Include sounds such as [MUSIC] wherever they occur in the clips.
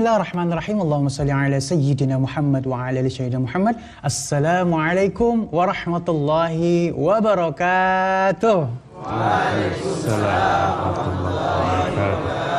بسم الله الرحمن الرحيم اللهم صل على سيدنا محمد وعلى ال سيدنا محمد السلام عليكم ورحمة الله وبركاته وعليكم السلام ورحمة الله وبركاته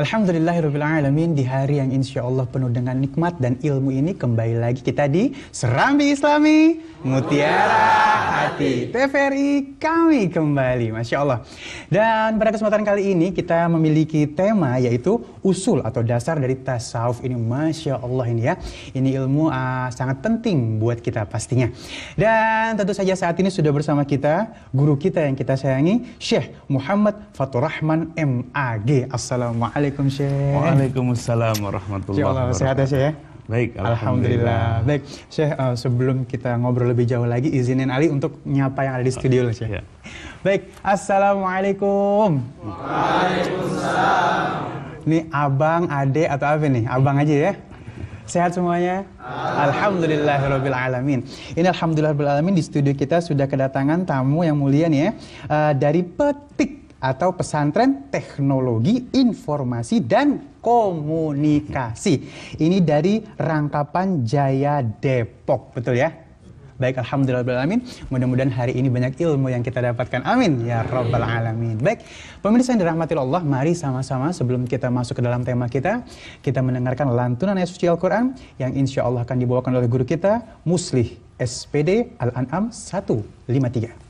Alhamdulillahirrahmanirrahim di hari yang insya Allah penuh dengan nikmat dan ilmu ini kembali lagi kita di Serambi Islami Mutiara Hati TVRI kami kembali Masya Allah dan pada kesempatan kali ini kita memiliki tema yaitu usul atau dasar dari tasawuf ini Masya Allah ini ya ini ilmu uh, sangat penting buat kita pastinya dan tentu saja saat ini sudah bersama kita guru kita yang kita sayangi Syekh Muhammad Fatur Rahman MAG Assalamualaikum Assalamualaikum Syekh. Waalaikumsalam warahmatullahi wabarakatuh. Sehat ya Syekh ya? Baik, alhamdulillah. alhamdulillah. Baik, Syekh uh, sebelum kita ngobrol lebih jauh lagi izinin Ali untuk nyapa yang ada di studio lah Syekh. Ya. Baik, Assalamualaikum. Waalaikumsalam. Ini abang, ade atau apa nih? Abang aja ya. Sehat semuanya? Alhamdulillahirabbil alamin. Ini alhamdulillah alamin di studio kita sudah kedatangan tamu yang mulia nih ya. Uh, dari Petik atau pesantren teknologi informasi dan komunikasi. Ini dari Rangkapan Jaya Depok, betul ya? Baik, alhamdulillah amin. Mudah-mudahan hari ini banyak ilmu yang kita dapatkan. Amin ya rabbal alamin. Baik, pemirsa yang dirahmati Allah, mari sama-sama sebelum kita masuk ke dalam tema kita, kita mendengarkan lantunan ayat suci Al-Qur'an yang insya Allah akan dibawakan oleh guru kita, Muslih SPD Al-An'am 153.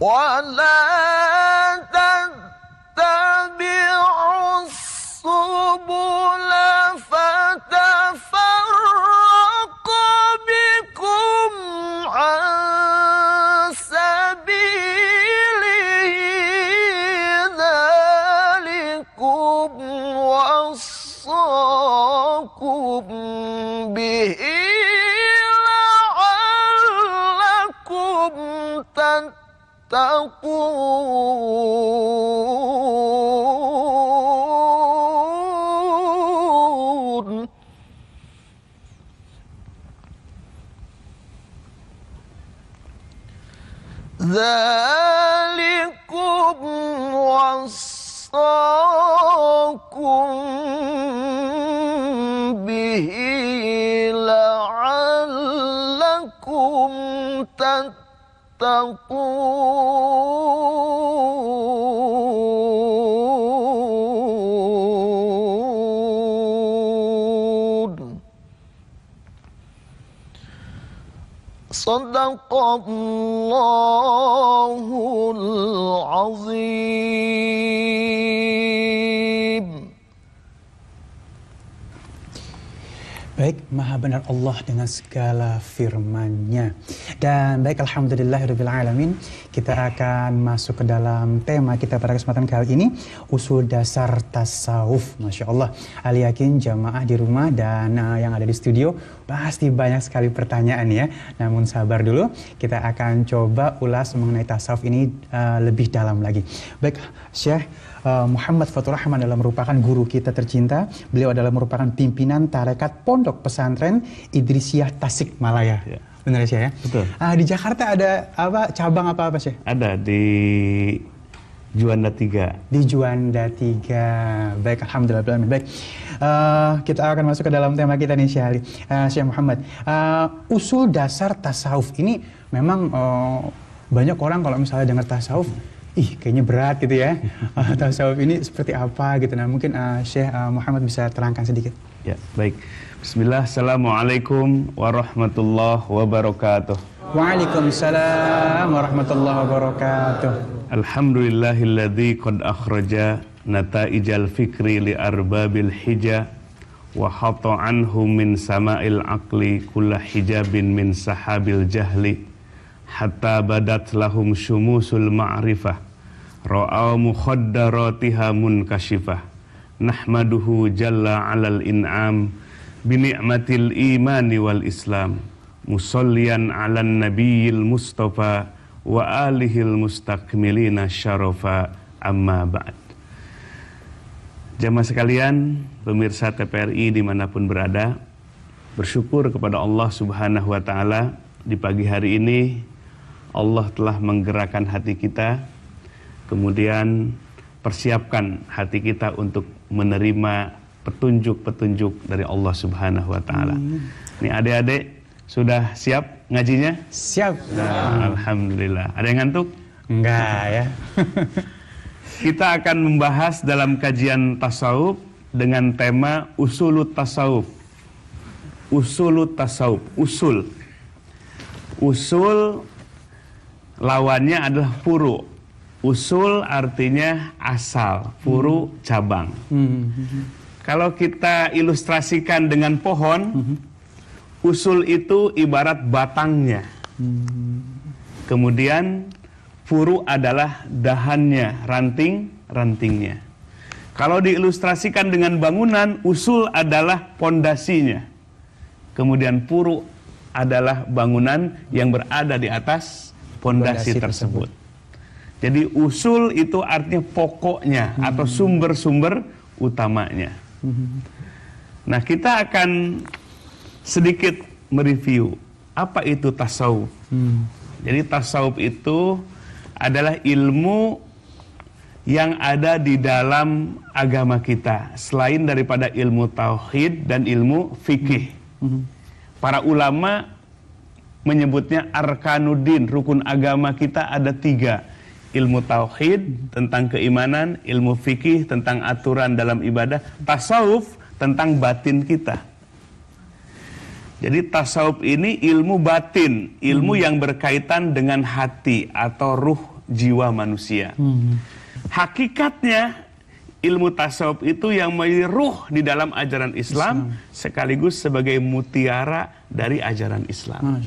One love. تتقون تتقون صدق الله العظيم Baik, maha benar Allah dengan segala firman-Nya. Dan baik alhamdulillah, alamin. kita akan masuk ke dalam tema kita pada kesempatan kali ini usul dasar tasawuf. Masya Allah. Aliyakin yakin jamaah di rumah dan uh, yang ada di studio pasti banyak sekali pertanyaan ya. Namun sabar dulu kita akan coba ulas mengenai tasawuf ini uh, lebih dalam lagi. Baik Syekh uh, Muhammad Fatur Rahman adalah merupakan guru kita tercinta. Beliau adalah merupakan pimpinan tarekat pondok pesantren Idrisiyah Tasikmalaya. Yeah Indonesia ya. Betul. Uh, di Jakarta ada apa cabang apa apa sih? Ada di Juanda 3. Di Juanda 3. Baik, alhamdulillah. Baik. Uh, kita akan masuk ke dalam tema kita nih Ali. Uh, Syekh Muhammad. Uh, usul dasar tasawuf ini memang uh, banyak orang kalau misalnya dengar tasawuf ih kayaknya berat gitu ya [LAUGHS] tasawuf ini seperti apa gitu nah mungkin uh, Syekh uh, Muhammad bisa terangkan sedikit ya baik Bismillah, Assalamualaikum warahmatullahi wabarakatuh. Waalaikumsalam warahmatullahi wabarakatuh. Alhamdulillahilladzi qad akhraja nataijal fikri li arbabil hija wa hata anhu min sama'il aqli kulla hijabin min sahabil jahli hatta badat lahum syumusul ma'rifah ra'au mukhaddaratiha munkashifah nahmaduhu jalla alal in'am binikmatil imani wal islam musallian ala nabiyil mustafa wa alihil mustakmilina syarofa amma ba'd Jamaah sekalian, pemirsa TPRI dimanapun berada, bersyukur kepada Allah Subhanahu wa Ta'ala di pagi hari ini. Allah telah menggerakkan hati kita, kemudian persiapkan hati kita untuk menerima petunjuk-petunjuk dari Allah Subhanahu wa taala. Ini adek adik-adik sudah siap ngajinya? Siap. Nah, Alhamdulillah. Ada yang ngantuk? Enggak ya. [LAUGHS] Kita akan membahas dalam kajian tasawuf dengan tema usulut tasawuf. Usulut tasawuf, usul. Usul lawannya adalah furu. Usul artinya asal, furu hmm. cabang. Hmm, hmm, kalau kita ilustrasikan dengan pohon, hmm. usul itu ibarat batangnya. Hmm. Kemudian furu adalah dahannya, ranting-rantingnya. Kalau diilustrasikan dengan bangunan, usul adalah pondasinya. Kemudian puru adalah bangunan yang berada di atas pondasi tersebut. tersebut. Jadi usul itu artinya pokoknya hmm. atau sumber-sumber utamanya. [LAUGHS] Nah, kita akan sedikit mereview apa itu tasawuf. Hmm. Jadi tasawuf itu adalah ilmu yang ada di dalam agama kita selain daripada ilmu tauhid dan ilmu fikih. Hmm. Para ulama menyebutnya arkanuddin, rukun agama kita ada tiga ilmu tauhid tentang keimanan, ilmu fikih tentang aturan dalam ibadah, tasawuf tentang batin kita. Jadi tasawuf ini ilmu batin, ilmu hmm. yang berkaitan dengan hati atau ruh jiwa manusia. Hmm. Hakikatnya ilmu tasawuf itu yang menjadi ruh di dalam ajaran Islam, Islam. sekaligus sebagai mutiara dari ajaran Islam.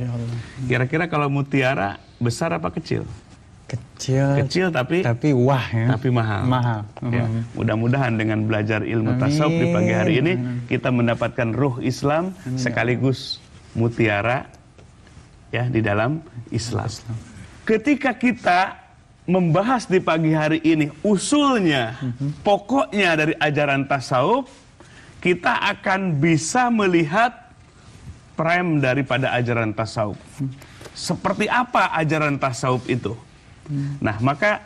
Kira-kira kalau mutiara besar apa kecil? kecil kecil tapi tapi wah ya tapi mahal mahal ya. Hmm. mudah-mudahan dengan belajar ilmu tasawuf di pagi hari ini kita mendapatkan ruh Islam Amin. sekaligus mutiara ya di dalam Islam. Islam ketika kita membahas di pagi hari ini usulnya hmm. pokoknya dari ajaran tasawuf kita akan bisa melihat prime daripada ajaran tasawuf hmm. seperti apa ajaran tasawuf itu Nah, maka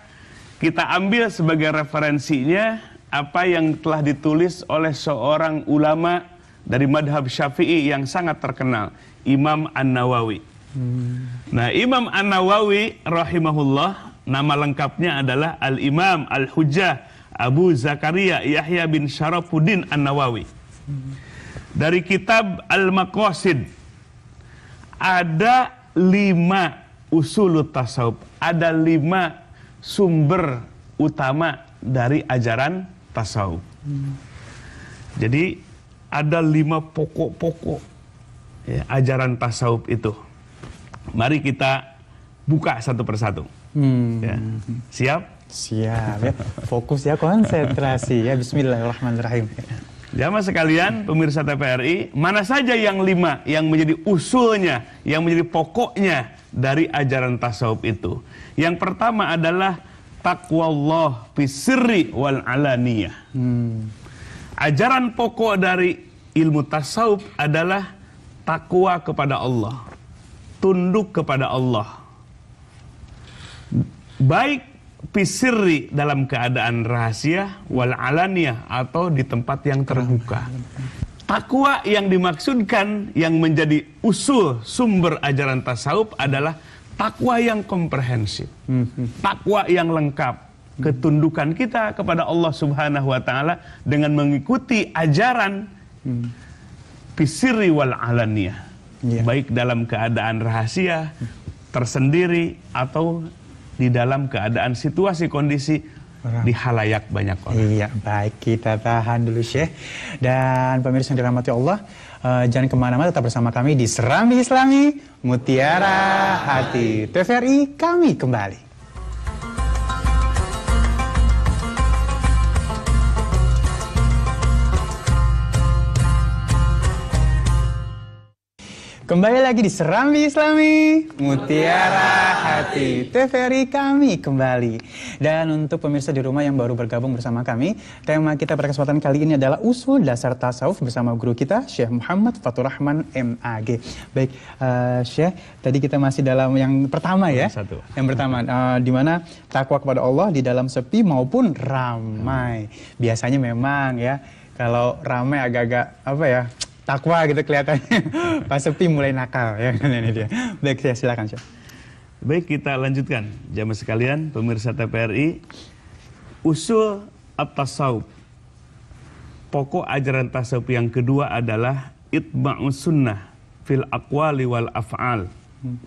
kita ambil sebagai referensinya apa yang telah ditulis oleh seorang ulama dari madhab syafi'i yang sangat terkenal, Imam An-Nawawi. Nah, Imam An-Nawawi rahimahullah, nama lengkapnya adalah Al-Imam Al-Hujjah Abu Zakaria Yahya bin Syarafuddin An-Nawawi. Dari kitab Al-Maqasid, ada lima usul tasawuf ada lima sumber utama dari ajaran tasawuf. Jadi ada lima pokok-pokok ya, ajaran tasawuf itu. Mari kita buka satu persatu. Hmm. Ya. Siap? Siap ya. Fokus ya konsentrasi ya. Bismillahirrahmanirrahim. Jamaah sekalian, pemirsa TPRI, mana saja yang lima yang menjadi usulnya, yang menjadi pokoknya dari ajaran tasawuf itu. Yang pertama adalah takwallah fisirri wal alaniyah. Hmm. Ajaran pokok dari ilmu tasawuf adalah takwa kepada Allah. Tunduk kepada Allah. Baik pisiri dalam keadaan rahasia wal alaniyah atau di tempat yang terbuka. Takwa yang dimaksudkan yang menjadi usul sumber ajaran tasawuf adalah takwa yang komprehensif, takwa yang lengkap, ketundukan kita kepada Allah Subhanahu wa taala dengan mengikuti ajaran pisiri wal alaniyah. Iya. Baik dalam keadaan rahasia, tersendiri atau di dalam keadaan situasi kondisi di halayak banyak orang. Iya, baik kita tahan dulu Syekh. Dan pemirsa yang dirahmati Allah, uh, jangan kemana-mana tetap bersama kami di Serambi Islami Mutiara Hati TVRI kami kembali. Kembali lagi di Serambi Islami Mutiara Hati TVRI kami kembali Dan untuk pemirsa di rumah yang baru bergabung bersama kami Tema kita pada kesempatan kali ini adalah Usul Dasar Tasawuf bersama guru kita Syekh Muhammad Fatur MAG Baik uh, Syekh tadi kita masih dalam yang pertama ya Satu. Yang pertama uh, eh, Dimana takwa kepada Allah di dalam sepi maupun ramai Biasanya memang ya Kalau ramai agak-agak apa ya takwa gitu kelihatannya. [LAUGHS] Pak Septi mulai nakal ya kan ini dia. Baik saya silakan Syekh. Baik kita lanjutkan jamaah sekalian pemirsa TPRI usul at-tasawuf. Pokok ajaran tasawuf yang kedua adalah itba'us sunnah fil aqwali wal af'al. Hmm.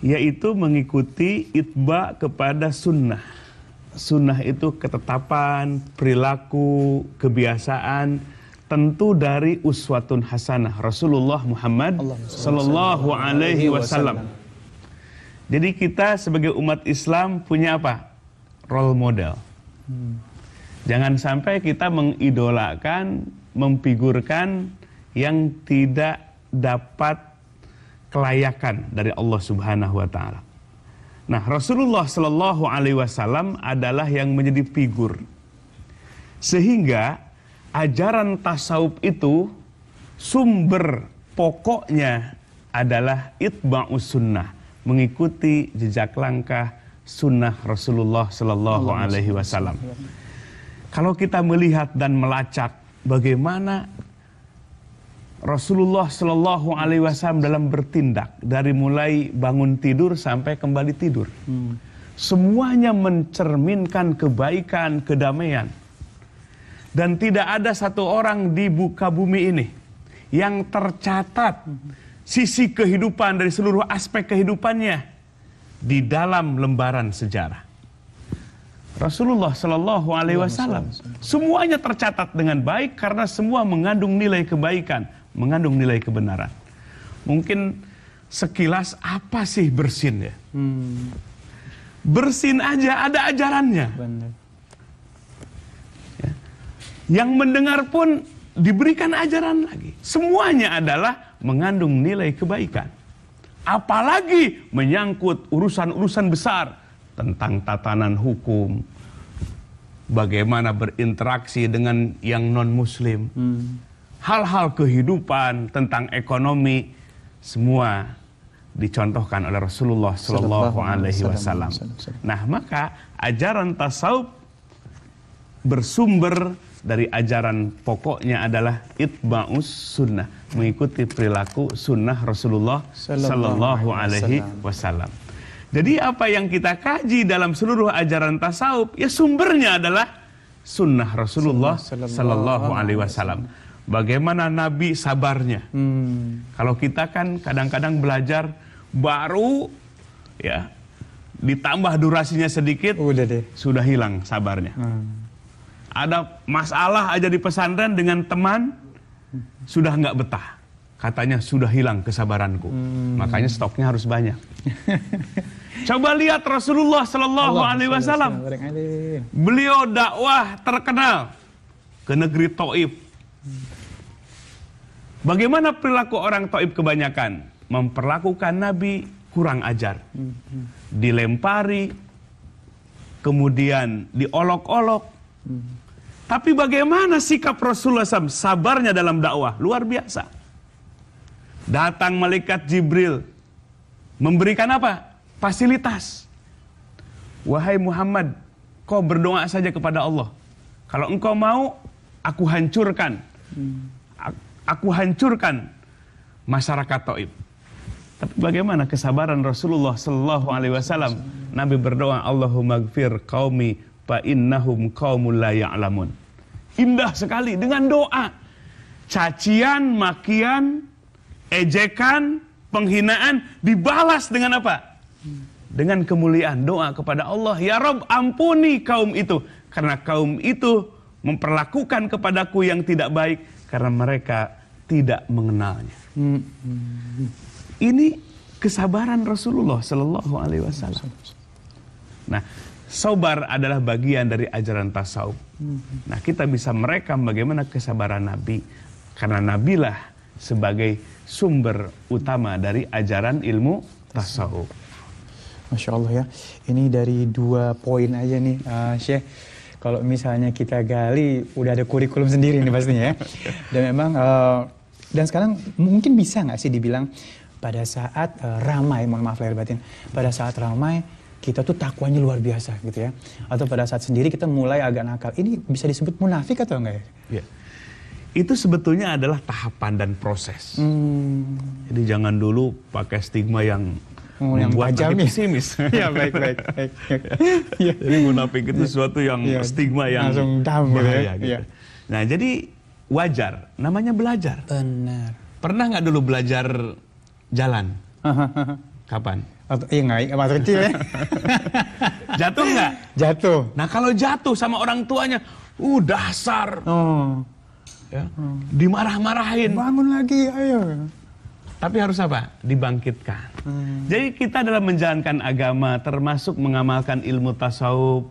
Yaitu mengikuti itba kepada sunnah. Sunnah itu ketetapan, perilaku, kebiasaan, tentu dari uswatun hasanah Rasulullah Muhammad sallallahu alaihi wasallam. Jadi kita sebagai umat Islam punya apa? Role model. Hmm. Jangan sampai kita mengidolakan, memfigurkan yang tidak dapat kelayakan dari Allah Subhanahu wa taala. Nah, Rasulullah sallallahu alaihi wasallam adalah yang menjadi figur. Sehingga ajaran tasawuf itu sumber pokoknya adalah itba'u sunnah, mengikuti jejak langkah sunnah Rasulullah Shallallahu Alaihi Wasallam. Kalau kita melihat dan melacak bagaimana Rasulullah Shallallahu Alaihi Wasallam dalam bertindak dari mulai bangun tidur sampai kembali tidur, hmm. semuanya mencerminkan kebaikan kedamaian dan tidak ada satu orang di buka bumi ini yang tercatat sisi kehidupan dari seluruh aspek kehidupannya di dalam lembaran sejarah. Rasulullah Shallallahu Alaihi Wasallam semuanya tercatat dengan baik karena semua mengandung nilai kebaikan, mengandung nilai kebenaran. Mungkin sekilas apa sih bersin ya? Hmm. Bersin aja ada ajarannya. Yang mendengar pun diberikan ajaran lagi. Semuanya adalah mengandung nilai kebaikan. Apalagi menyangkut urusan-urusan besar tentang tatanan hukum, bagaimana berinteraksi dengan yang non-Muslim, hmm. hal-hal hmm. kehidupan tentang ekonomi, semua dicontohkan oleh Rasulullah Shallallahu Alaihi Wasallam. Nah maka ajaran tasawuf bersumber dari ajaran pokoknya adalah itba'us sunnah mengikuti perilaku sunnah Rasulullah Sallallahu Alaihi Wasallam. Jadi apa yang kita kaji dalam seluruh ajaran tasawuf ya sumbernya adalah sunnah Rasulullah Sallallahu Alaihi Wasallam. Bagaimana Nabi sabarnya? Hmm. Kalau kita kan kadang-kadang belajar baru ya ditambah durasinya sedikit Udah deh. sudah hilang sabarnya. Hmm ada masalah aja di pesantren dengan teman sudah nggak betah katanya sudah hilang kesabaranku. Hmm. Makanya stoknya harus banyak. [LAUGHS] Coba lihat Rasulullah Shallallahu Alaihi Wasallam. Beliau dakwah terkenal ke negeri Taib. Bagaimana perilaku orang Taib kebanyakan? Memperlakukan Nabi kurang ajar, hmm. dilempari, kemudian diolok-olok, hmm. Tapi bagaimana sikap Rasulullah SAW, sabarnya dalam dakwah, luar biasa. Datang malaikat Jibril, memberikan apa? Fasilitas. Wahai Muhammad, kau berdoa saja kepada Allah. Kalau engkau mau, aku hancurkan. Hmm. Aku hancurkan masyarakat Taib. Tapi bagaimana kesabaran Rasulullah Sallallahu Alaihi Wasallam? Nabi berdoa, Allahumma gfir qaumi fa innahum qaumul la ya'lamun. Indah sekali dengan doa. Cacian, makian, ejekan, penghinaan dibalas dengan apa? Dengan kemuliaan doa kepada Allah, "Ya Rob, ampuni kaum itu karena kaum itu memperlakukan kepadaku yang tidak baik karena mereka tidak mengenalnya." Ini kesabaran Rasulullah Shallallahu alaihi wasallam. Nah, sobar adalah bagian dari ajaran tasawuf. Nah kita bisa merekam bagaimana kesabaran Nabi. Karena Nabi lah sebagai sumber utama dari ajaran ilmu tasawuf. Masya Allah ya, ini dari dua poin aja nih uh, Syekh. Kalau misalnya kita gali, udah ada kurikulum [LAUGHS] sendiri nih pastinya ya. Dan memang, uh, dan sekarang mungkin bisa nggak sih dibilang pada saat uh, ramai, mohon maaf lahir batin, pada saat ramai kita tuh takwanya luar biasa gitu ya. Atau pada saat sendiri kita mulai agak nakal. Ini bisa disebut munafik atau enggak ya? ya. Itu sebetulnya adalah tahapan dan proses. Hmm. Jadi jangan dulu pakai stigma yang Oh, yang membuat ya. pesimis. [LAUGHS] ya baik baik. baik. ya. [LAUGHS] Jadi munafik itu ya. sesuatu yang ya. stigma yang langsung down gitu ya. bahaya, gitu. Ya. Nah jadi wajar, namanya belajar. Benar. Pernah nggak dulu belajar jalan? [LAUGHS] Kapan? Atau, iya nggak, masa kecil ya. [LAUGHS] jatuh nggak? Jatuh. Nah kalau jatuh sama orang tuanya, uh dasar. Oh. Ya. Hmm. Dimarah-marahin. Bangun lagi, ayo. Tapi harus apa? Dibangkitkan. Hmm. Jadi kita dalam menjalankan agama, termasuk mengamalkan ilmu tasawuf,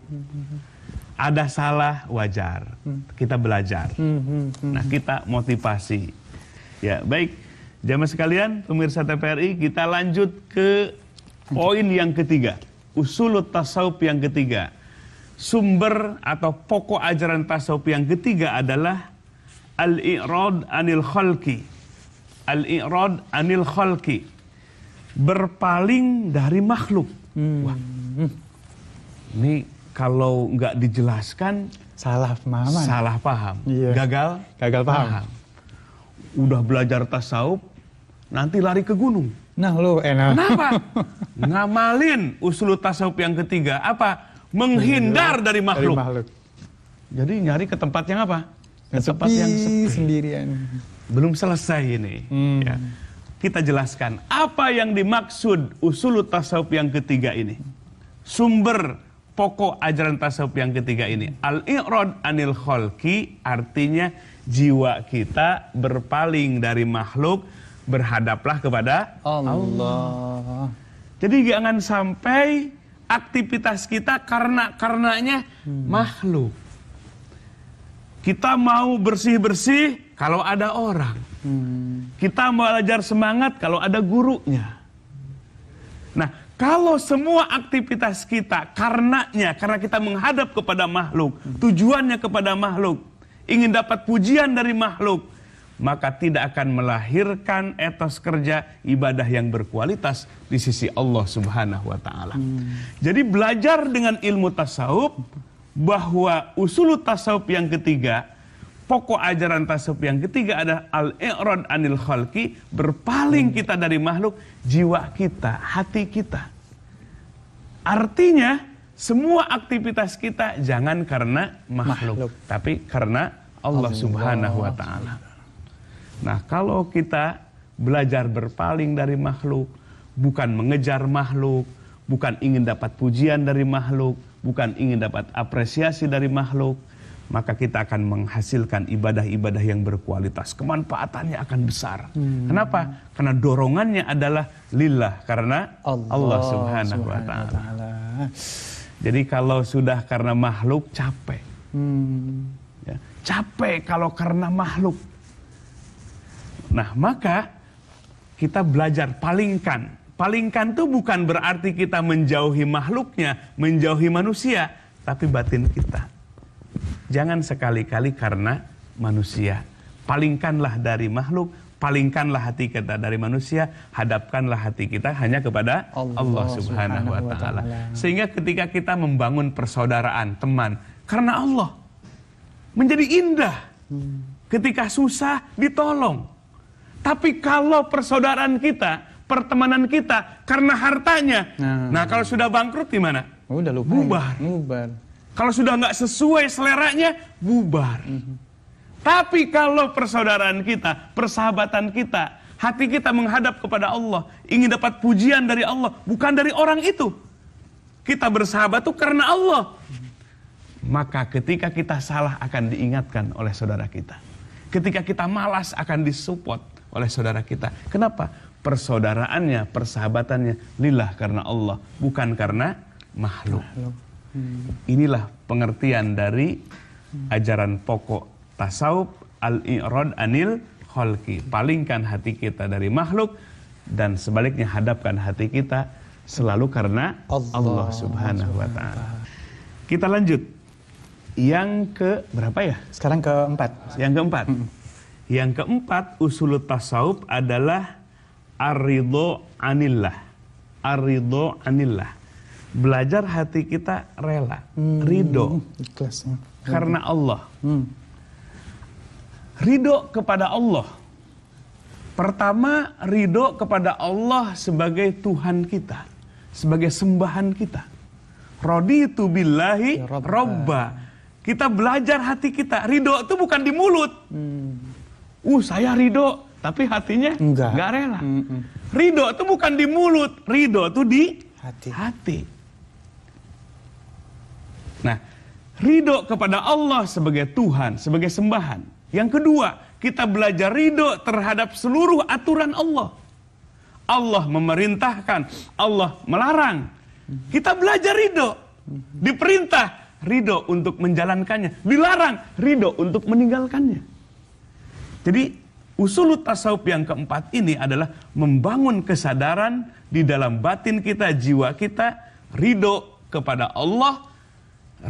ada salah wajar. Hmm. Kita belajar. Hmm, nah kita motivasi. Ya baik. Jamaah sekalian, pemirsa TPRI, kita lanjut ke Poin yang ketiga, usulut tasawuf yang ketiga. Sumber atau pokok ajaran tasawuf yang ketiga adalah al-i'rad anil khalqi. Al-i'rad anil khalqi. Berpaling dari makhluk. Hmm. Wah. Ini kalau nggak dijelaskan salah paham. Salah paham. Iya. Gagal gagal paham. paham. Udah belajar tasawuf nanti lari ke gunung. Nah lu enak. Eh, Kenapa? [LAUGHS] Ngamalin usul tasawuf yang ketiga. Apa? Menghindar dari makhluk. Dari makhluk. Jadi nyari ke tempat yang apa? Ke tempat yang sepi. sendirian. Belum selesai ini. Hmm. Ya. Kita jelaskan apa yang dimaksud usul tasawuf yang ketiga ini. Sumber pokok ajaran tasawuf yang ketiga ini. Al-i'rad anil kholki artinya jiwa kita berpaling dari makhluk berhadaplah kepada Allah. Jadi jangan sampai aktivitas kita karena karenanya hmm. makhluk. Kita mau bersih-bersih kalau ada orang. Hmm. Kita mau belajar semangat kalau ada gurunya. Nah, kalau semua aktivitas kita karenanya karena kita menghadap kepada makhluk, hmm. tujuannya kepada makhluk, ingin dapat pujian dari makhluk, maka tidak akan melahirkan etos kerja ibadah yang berkualitas di sisi Allah Subhanahu wa taala. Hmm. Jadi belajar dengan ilmu tasawuf bahwa usul tasawuf yang ketiga, pokok ajaran tasawuf yang ketiga adalah al-i'rad anil khalqi, berpaling hmm. kita dari makhluk, jiwa kita, hati kita. Artinya semua aktivitas kita jangan karena makhluk, makhluk. tapi karena Allah Subhanahu wa taala. Nah, kalau kita belajar berpaling dari makhluk, bukan mengejar makhluk, bukan ingin dapat pujian dari makhluk, bukan ingin dapat apresiasi dari makhluk, maka kita akan menghasilkan ibadah-ibadah yang berkualitas. Kemanfaatannya akan besar. Hmm. Kenapa? Karena dorongannya adalah lillah karena Allah, Allah Subhanahu wa taala. Jadi kalau sudah karena makhluk capek. Hmm. Ya, capek kalau karena makhluk. Nah, maka kita belajar palingkan. Palingkan itu bukan berarti kita menjauhi makhluknya, menjauhi manusia, tapi batin kita. Jangan sekali-kali karena manusia. Palingkanlah dari makhluk, palingkanlah hati kita dari manusia, hadapkanlah hati kita hanya kepada Allah, Allah Subhanahu wa taala. Sehingga ketika kita membangun persaudaraan, teman karena Allah menjadi indah. Hmm. Ketika susah ditolong, tapi kalau persaudaraan kita, pertemanan kita karena hartanya. Nah, nah kalau sudah bangkrut gimana? mana? udah lupa. Bubar. Ya. Bubar. Kalau sudah nggak sesuai seleranya, bubar. Mm -hmm. Tapi kalau persaudaraan kita, persahabatan kita, hati kita menghadap kepada Allah, ingin dapat pujian dari Allah, bukan dari orang itu. Kita bersahabat tuh karena Allah. Maka ketika kita salah akan diingatkan oleh saudara kita. Ketika kita malas akan disupport oleh saudara kita. Kenapa? Persaudaraannya, persahabatannya lillah karena Allah, bukan karena makhluk. Hmm. Inilah pengertian dari ajaran pokok tasawuf al-i'rad anil kholki. Palingkan hati kita dari makhluk dan sebaliknya hadapkan hati kita selalu karena Allah, Allah Subhanahu wa taala. Kita lanjut yang ke berapa ya? Sekarang keempat. Yang keempat. Mm yang keempat, usul tasawuf adalah arido anillah. Arido anillah. Belajar hati kita rela, hmm, ridho. Karena Allah. Hmm. Ridho kepada Allah. Pertama, ridho kepada Allah sebagai Tuhan kita. Sebagai sembahan kita. Rodi itu billahi ya, robba. robba. Kita belajar hati kita. Ridho itu bukan di mulut. Hmm uh saya ridho, tapi hatinya enggak, enggak rela. Mm -mm. Ridho itu bukan di mulut, ridho itu di hati. hati. Nah, ridho kepada Allah sebagai Tuhan, sebagai sembahan. Yang kedua, kita belajar ridho terhadap seluruh aturan Allah. Allah memerintahkan, Allah melarang. Kita belajar ridho. Diperintah, ridho untuk menjalankannya. Dilarang, ridho untuk meninggalkannya. Jadi usul tasawuf yang keempat ini adalah membangun kesadaran di dalam batin kita, jiwa kita, ridho kepada Allah,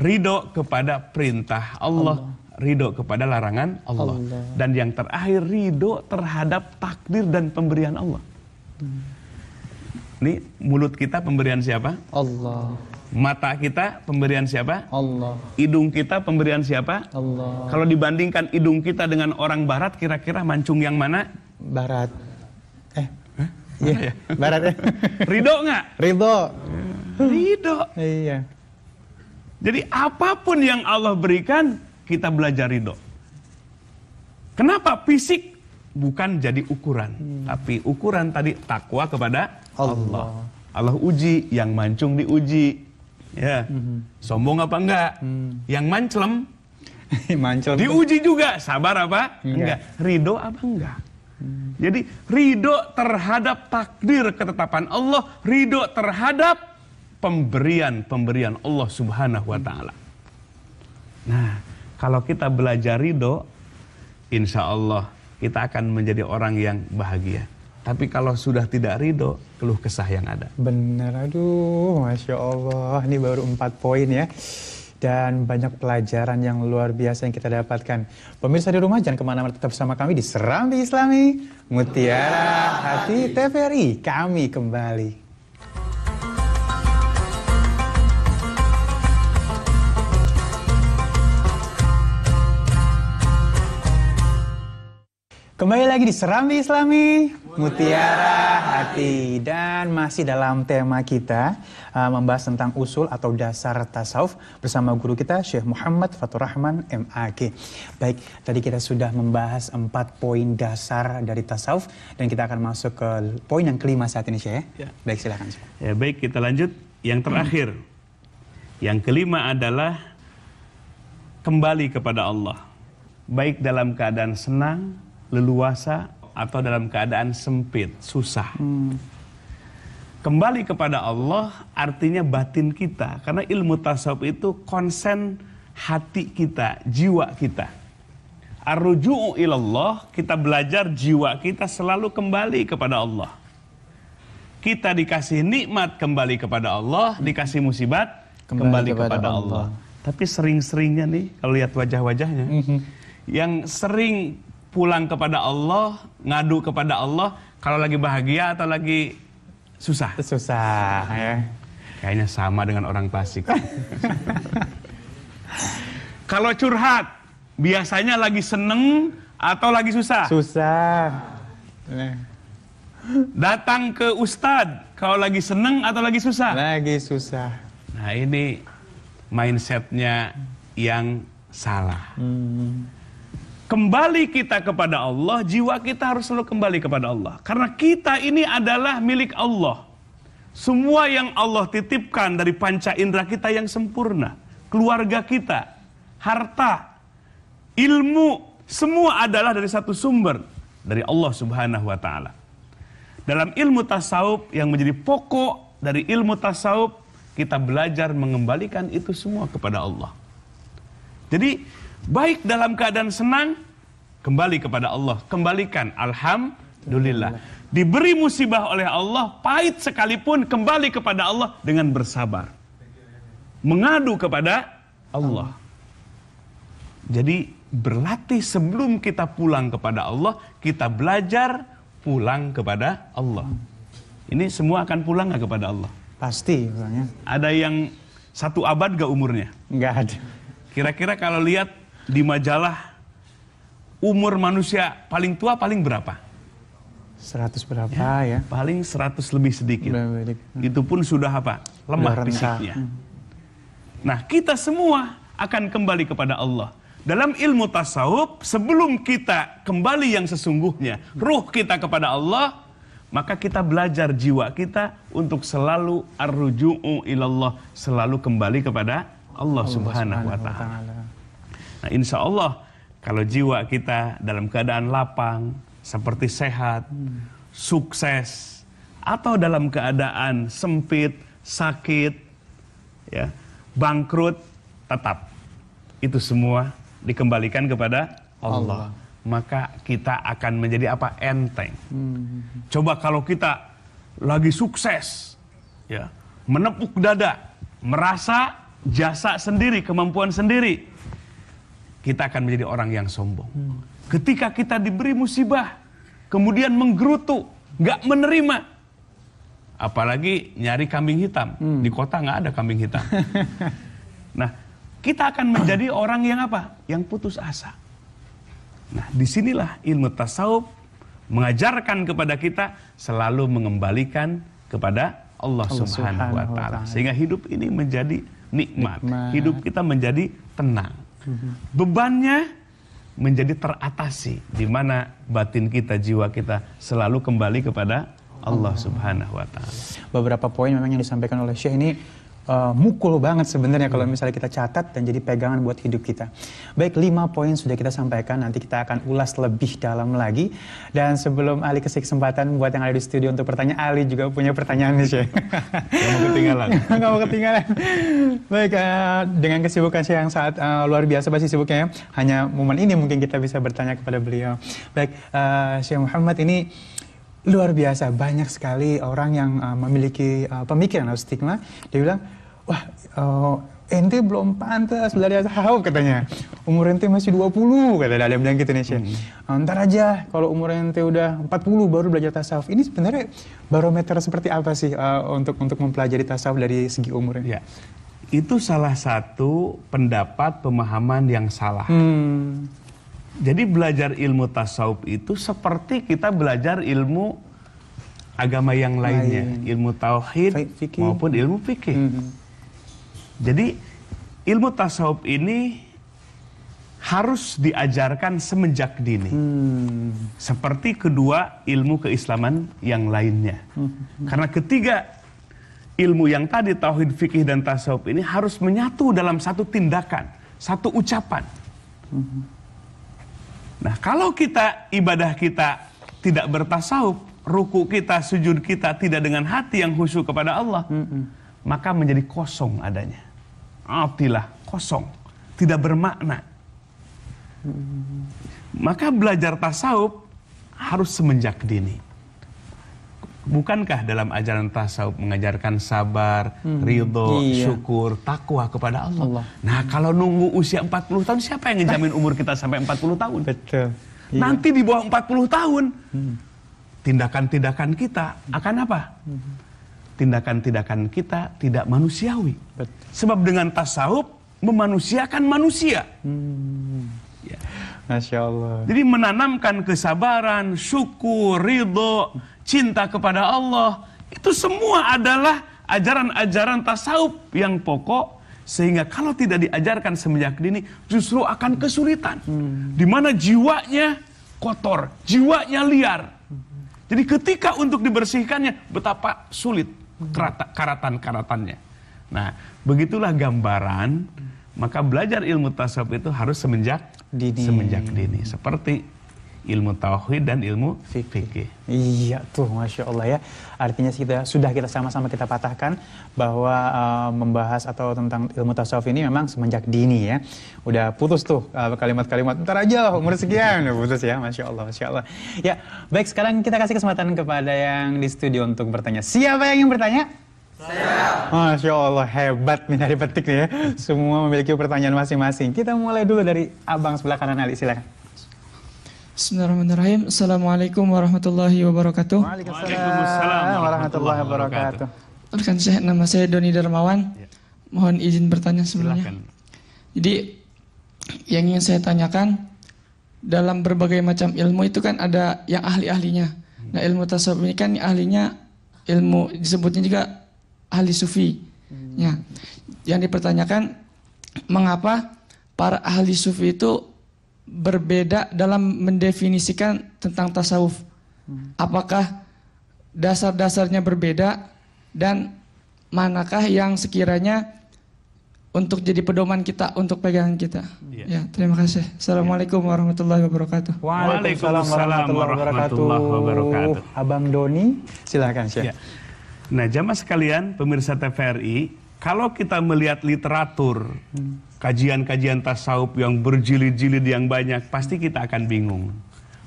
ridho kepada perintah Allah, Allah. ridho kepada larangan Allah. Allah. Dan yang terakhir ridho terhadap takdir dan pemberian Allah. Hmm. Ini mulut kita pemberian siapa? Allah. Mata kita pemberian siapa? Allah. Hidung kita pemberian siapa? Allah. Kalau dibandingkan hidung kita dengan orang barat kira-kira mancung yang mana? Barat. Eh. Hah? Iya, yeah. barat. Ya. Ridho nggak? Ridho. Ridho. Iya. Jadi apapun yang Allah berikan, kita belajar ridho. Kenapa fisik bukan jadi ukuran, hmm. tapi ukuran tadi takwa kepada Allah. Allah. Allah uji, yang mancung diuji, ya hmm sombong apa enggak Hmm. yang manclem [LAUGHS] manclem diuji juga sabar apa enggak, enggak. ridho apa enggak Hmm. jadi ridho terhadap takdir ketetapan Allah ridho terhadap pemberian-pemberian Allah subhanahu wa ta'ala nah kalau kita belajar ridho insya Allah kita akan menjadi orang yang bahagia tapi kalau sudah tidak ridho, keluh kesah yang ada. Benar, aduh, masya Allah, ini baru empat poin ya. Dan banyak pelajaran yang luar biasa yang kita dapatkan. Pemirsa di rumah jangan kemana-mana tetap bersama kami di Serambi Islami Mutiara Hati TVRI. Kami kembali. Kembali lagi di Serambi Islami Mutiara Hati dan masih dalam tema kita uh, membahas tentang usul atau dasar tasawuf bersama guru kita Syekh Muhammad Fatur Rahman MAG. Baik, tadi kita sudah membahas empat poin dasar dari tasawuf dan kita akan masuk ke poin yang kelima saat ini Syekh. Ya. ya. Baik, silakan. Syekh. Ya, baik kita lanjut yang terakhir. Hmm. Yang kelima adalah kembali kepada Allah. Baik dalam keadaan senang leluasa atau dalam keadaan sempit, susah. Hmm. Kembali kepada Allah artinya batin kita. Karena ilmu tasawuf itu konsen hati kita, jiwa kita. Arruju'u ilallah, kita belajar jiwa kita selalu kembali kepada Allah. Kita dikasih nikmat kembali kepada Allah, dikasih musibat kembali, kembali kepada, kepada Allah. Allah. Tapi sering-seringnya nih, kalau lihat wajah-wajahnya, mm -hmm. yang sering pulang kepada Allah, ngadu kepada Allah kalau lagi bahagia atau lagi susah? Susah ya. Kayaknya sama dengan orang klasik. kalau curhat, biasanya lagi seneng atau lagi susah? Susah. Eh. Datang ke ustadz, kalau lagi seneng atau lagi susah? Lagi susah. Nah ini mindsetnya yang salah. Hmm kembali kita kepada Allah, jiwa kita harus selalu kembali kepada Allah. Karena kita ini adalah milik Allah. Semua yang Allah titipkan dari panca indera kita yang sempurna, keluarga kita, harta, ilmu, semua adalah dari satu sumber dari Allah Subhanahu wa taala. Dalam ilmu tasawuf yang menjadi pokok dari ilmu tasawuf kita belajar mengembalikan itu semua kepada Allah. Jadi baik dalam keadaan senang, kembali kepada Allah, kembalikan alhamdulillah. Diberi musibah oleh Allah, pahit sekalipun kembali kepada Allah dengan bersabar. Mengadu kepada Allah. Jadi berlatih sebelum kita pulang kepada Allah, kita belajar pulang kepada Allah. Ini semua akan pulang nggak kepada Allah? Pasti, ya. Ada yang satu abad gak umurnya? Nggak ada. Kira-kira kalau lihat di majalah umur manusia paling tua paling berapa? 100 berapa ya? ya? Paling 100 lebih sedikit. hmm. Itu pun sudah apa? Lemah fisiknya. Hmm. Nah, kita semua akan kembali kepada Allah. Dalam ilmu tasawuf, sebelum kita kembali yang sesungguhnya, ruh kita kepada Allah, maka kita belajar jiwa kita untuk selalu arruju'u ilallah, selalu kembali kepada Allah, Allah subhanahu wa ta'ala. Nah insya Allah kalau jiwa kita dalam keadaan lapang, seperti sehat, hmm. sukses, atau dalam keadaan sempit, sakit, ya, bangkrut, tetap itu semua dikembalikan kepada Allah. Allah. Maka kita akan menjadi apa enteng. Hmm. Coba kalau kita lagi sukses, ya, menepuk dada, merasa jasa sendiri, kemampuan sendiri, kita akan menjadi orang yang sombong. Hmm. Ketika kita diberi musibah, kemudian menggerutu, nggak menerima, apalagi nyari kambing hitam hmm. di kota nggak ada kambing hitam. nah, kita akan menjadi orang yang apa? Yang putus asa. Nah, disinilah ilmu tasawuf mengajarkan kepada kita selalu mengembalikan kepada Allah, Allah Subhanahu wa taala. Sehingga hidup ini menjadi nikmat. nikmat. Hidup kita menjadi tenang. Bebannya menjadi teratasi di mana batin kita, jiwa kita selalu kembali kepada Allah Subhanahu wa taala. Beberapa poin memang yang disampaikan oleh Syekh ini Eh, mukul banget sebenarnya hmm. kalau misalnya kita catat dan jadi pegangan buat hidup kita. Baik, lima poin sudah kita sampaikan, nanti kita akan ulas lebih dalam lagi. Dan sebelum Ali kasih kesempatan buat yang ada di studio untuk pertanyaan Ali juga punya pertanyaan nih, Syekh. Gak mau ketinggalan. [LAUGHS] Gak mau ketinggalan. Baik, uh, dengan kesibukan Syekh yang saat uh, eh, luar biasa pasti sibuknya ya, hanya momen ini mungkin kita bisa bertanya kepada beliau. Baik, uh, Syekh Muhammad ini luar biasa banyak sekali orang yang uh, memiliki uh, pemikiran atau stigma dia bilang wah uh, ente belum pantas belajar sahab katanya. Umur ente masih 20 kata ada yang bilang gitu nih mm ya. Hmm. Eh, ntar aja kalau umur ente udah 40 baru belajar tasawuf. Ini sebenarnya barometer seperti apa sih uh, untuk untuk mempelajari tasawuf dari segi umurnya? Ya. Itu salah satu pendapat pemahaman yang salah. Hmm. Jadi belajar ilmu tasawuf itu seperti kita belajar ilmu agama yang lainnya, Lain. ilmu tauhid maupun ilmu fikih. Hmm jadi ilmu tasawuf ini harus diajarkan semenjak dini. Hmm. Seperti kedua ilmu keislaman yang lainnya. Hmm. Karena ketiga ilmu yang tadi tauhid fikih dan tasawuf ini harus menyatu dalam satu tindakan, satu ucapan. Hmm. Nah, kalau kita ibadah kita tidak bertasawuf, ruku kita, sujud kita tidak dengan hati yang khusyuk kepada Allah, hmm. maka menjadi kosong adanya atilah, kosong, tidak bermakna. Maka belajar tasawuf harus semenjak dini. Bukankah dalam ajaran tasawuf mengajarkan sabar, hmm. ridho, iya. syukur, takwa kepada Allah. Allah. Nah, kalau nunggu usia 40 tahun siapa yang ngejamin umur kita sampai 40 tahun? Betul. Iya. Nanti di bawah 40 tahun hmm. tindakan-tindakan kita akan apa? Hmm tindakan-tindakan kita tidak manusiawi. Sebab dengan tasawuf memanusiakan manusia. Hmm. Ya. Masya Allah. Jadi menanamkan kesabaran, syukur, ridho, cinta kepada Allah. Itu semua adalah ajaran-ajaran tasawuf yang pokok sehingga kalau tidak diajarkan semenjak dini justru akan kesulitan hmm. di mana jiwanya kotor jiwanya liar jadi ketika untuk dibersihkannya betapa sulit karatan-karatannya. Nah, begitulah gambaran, maka belajar ilmu tasawuf itu harus semenjak dini. semenjak dini. Seperti ilmu tauhid dan ilmu fikih. Iya tuh, masya Allah ya. Artinya kita sudah kita sama-sama kita patahkan bahwa uh, membahas atau tentang ilmu tasawuf ini memang semenjak dini ya. Udah putus tuh eh, kalimat-kalimat. Uh, Ntar aja umur sekian udah putus ya, masya Allah, masya Allah. Ya baik sekarang kita kasih kesempatan kepada yang di studio untuk bertanya. Siapa yang ingin bertanya? Saya. Masya Allah, hebat nih dari petik nih ya. Semua memiliki pertanyaan masing-masing. Kita mulai dulu dari abang sebelah kanan Ali, silakan. Bismillahirrahmanirrahim. Assalamualaikum warahmatullahi wabarakatuh. Waalaikumsalam warahmatullahi wabarakatuh. Rekan saya, nama saya Doni Darmawan. Ya. Mohon izin bertanya sebelumnya. Jadi yang ingin saya tanyakan dalam berbagai macam ilmu itu kan ada yang ahli-ahlinya. Hmm. Nah ilmu tasawuf ini kan ahlinya ilmu disebutnya juga ahli sufi. Hmm. Ya. Yang dipertanyakan mengapa para ahli sufi itu berbeda dalam mendefinisikan tentang tasawuf. Hmm. Apakah dasar-dasarnya berbeda dan manakah yang sekiranya untuk jadi pedoman kita untuk pegangan kita. Ya, ya terima kasih. Assalamualaikum ya. warahmatullahi wabarakatuh. Waalaikumsalam, warahmatullahi wabarakatuh. Abang Doni, silakan Syekh. Iya. Nah, jamaah sekalian, pemirsa TVRI, kalau kita melihat literatur, kajian-kajian tasawuf yang berjilid-jilid yang banyak, pasti kita akan bingung.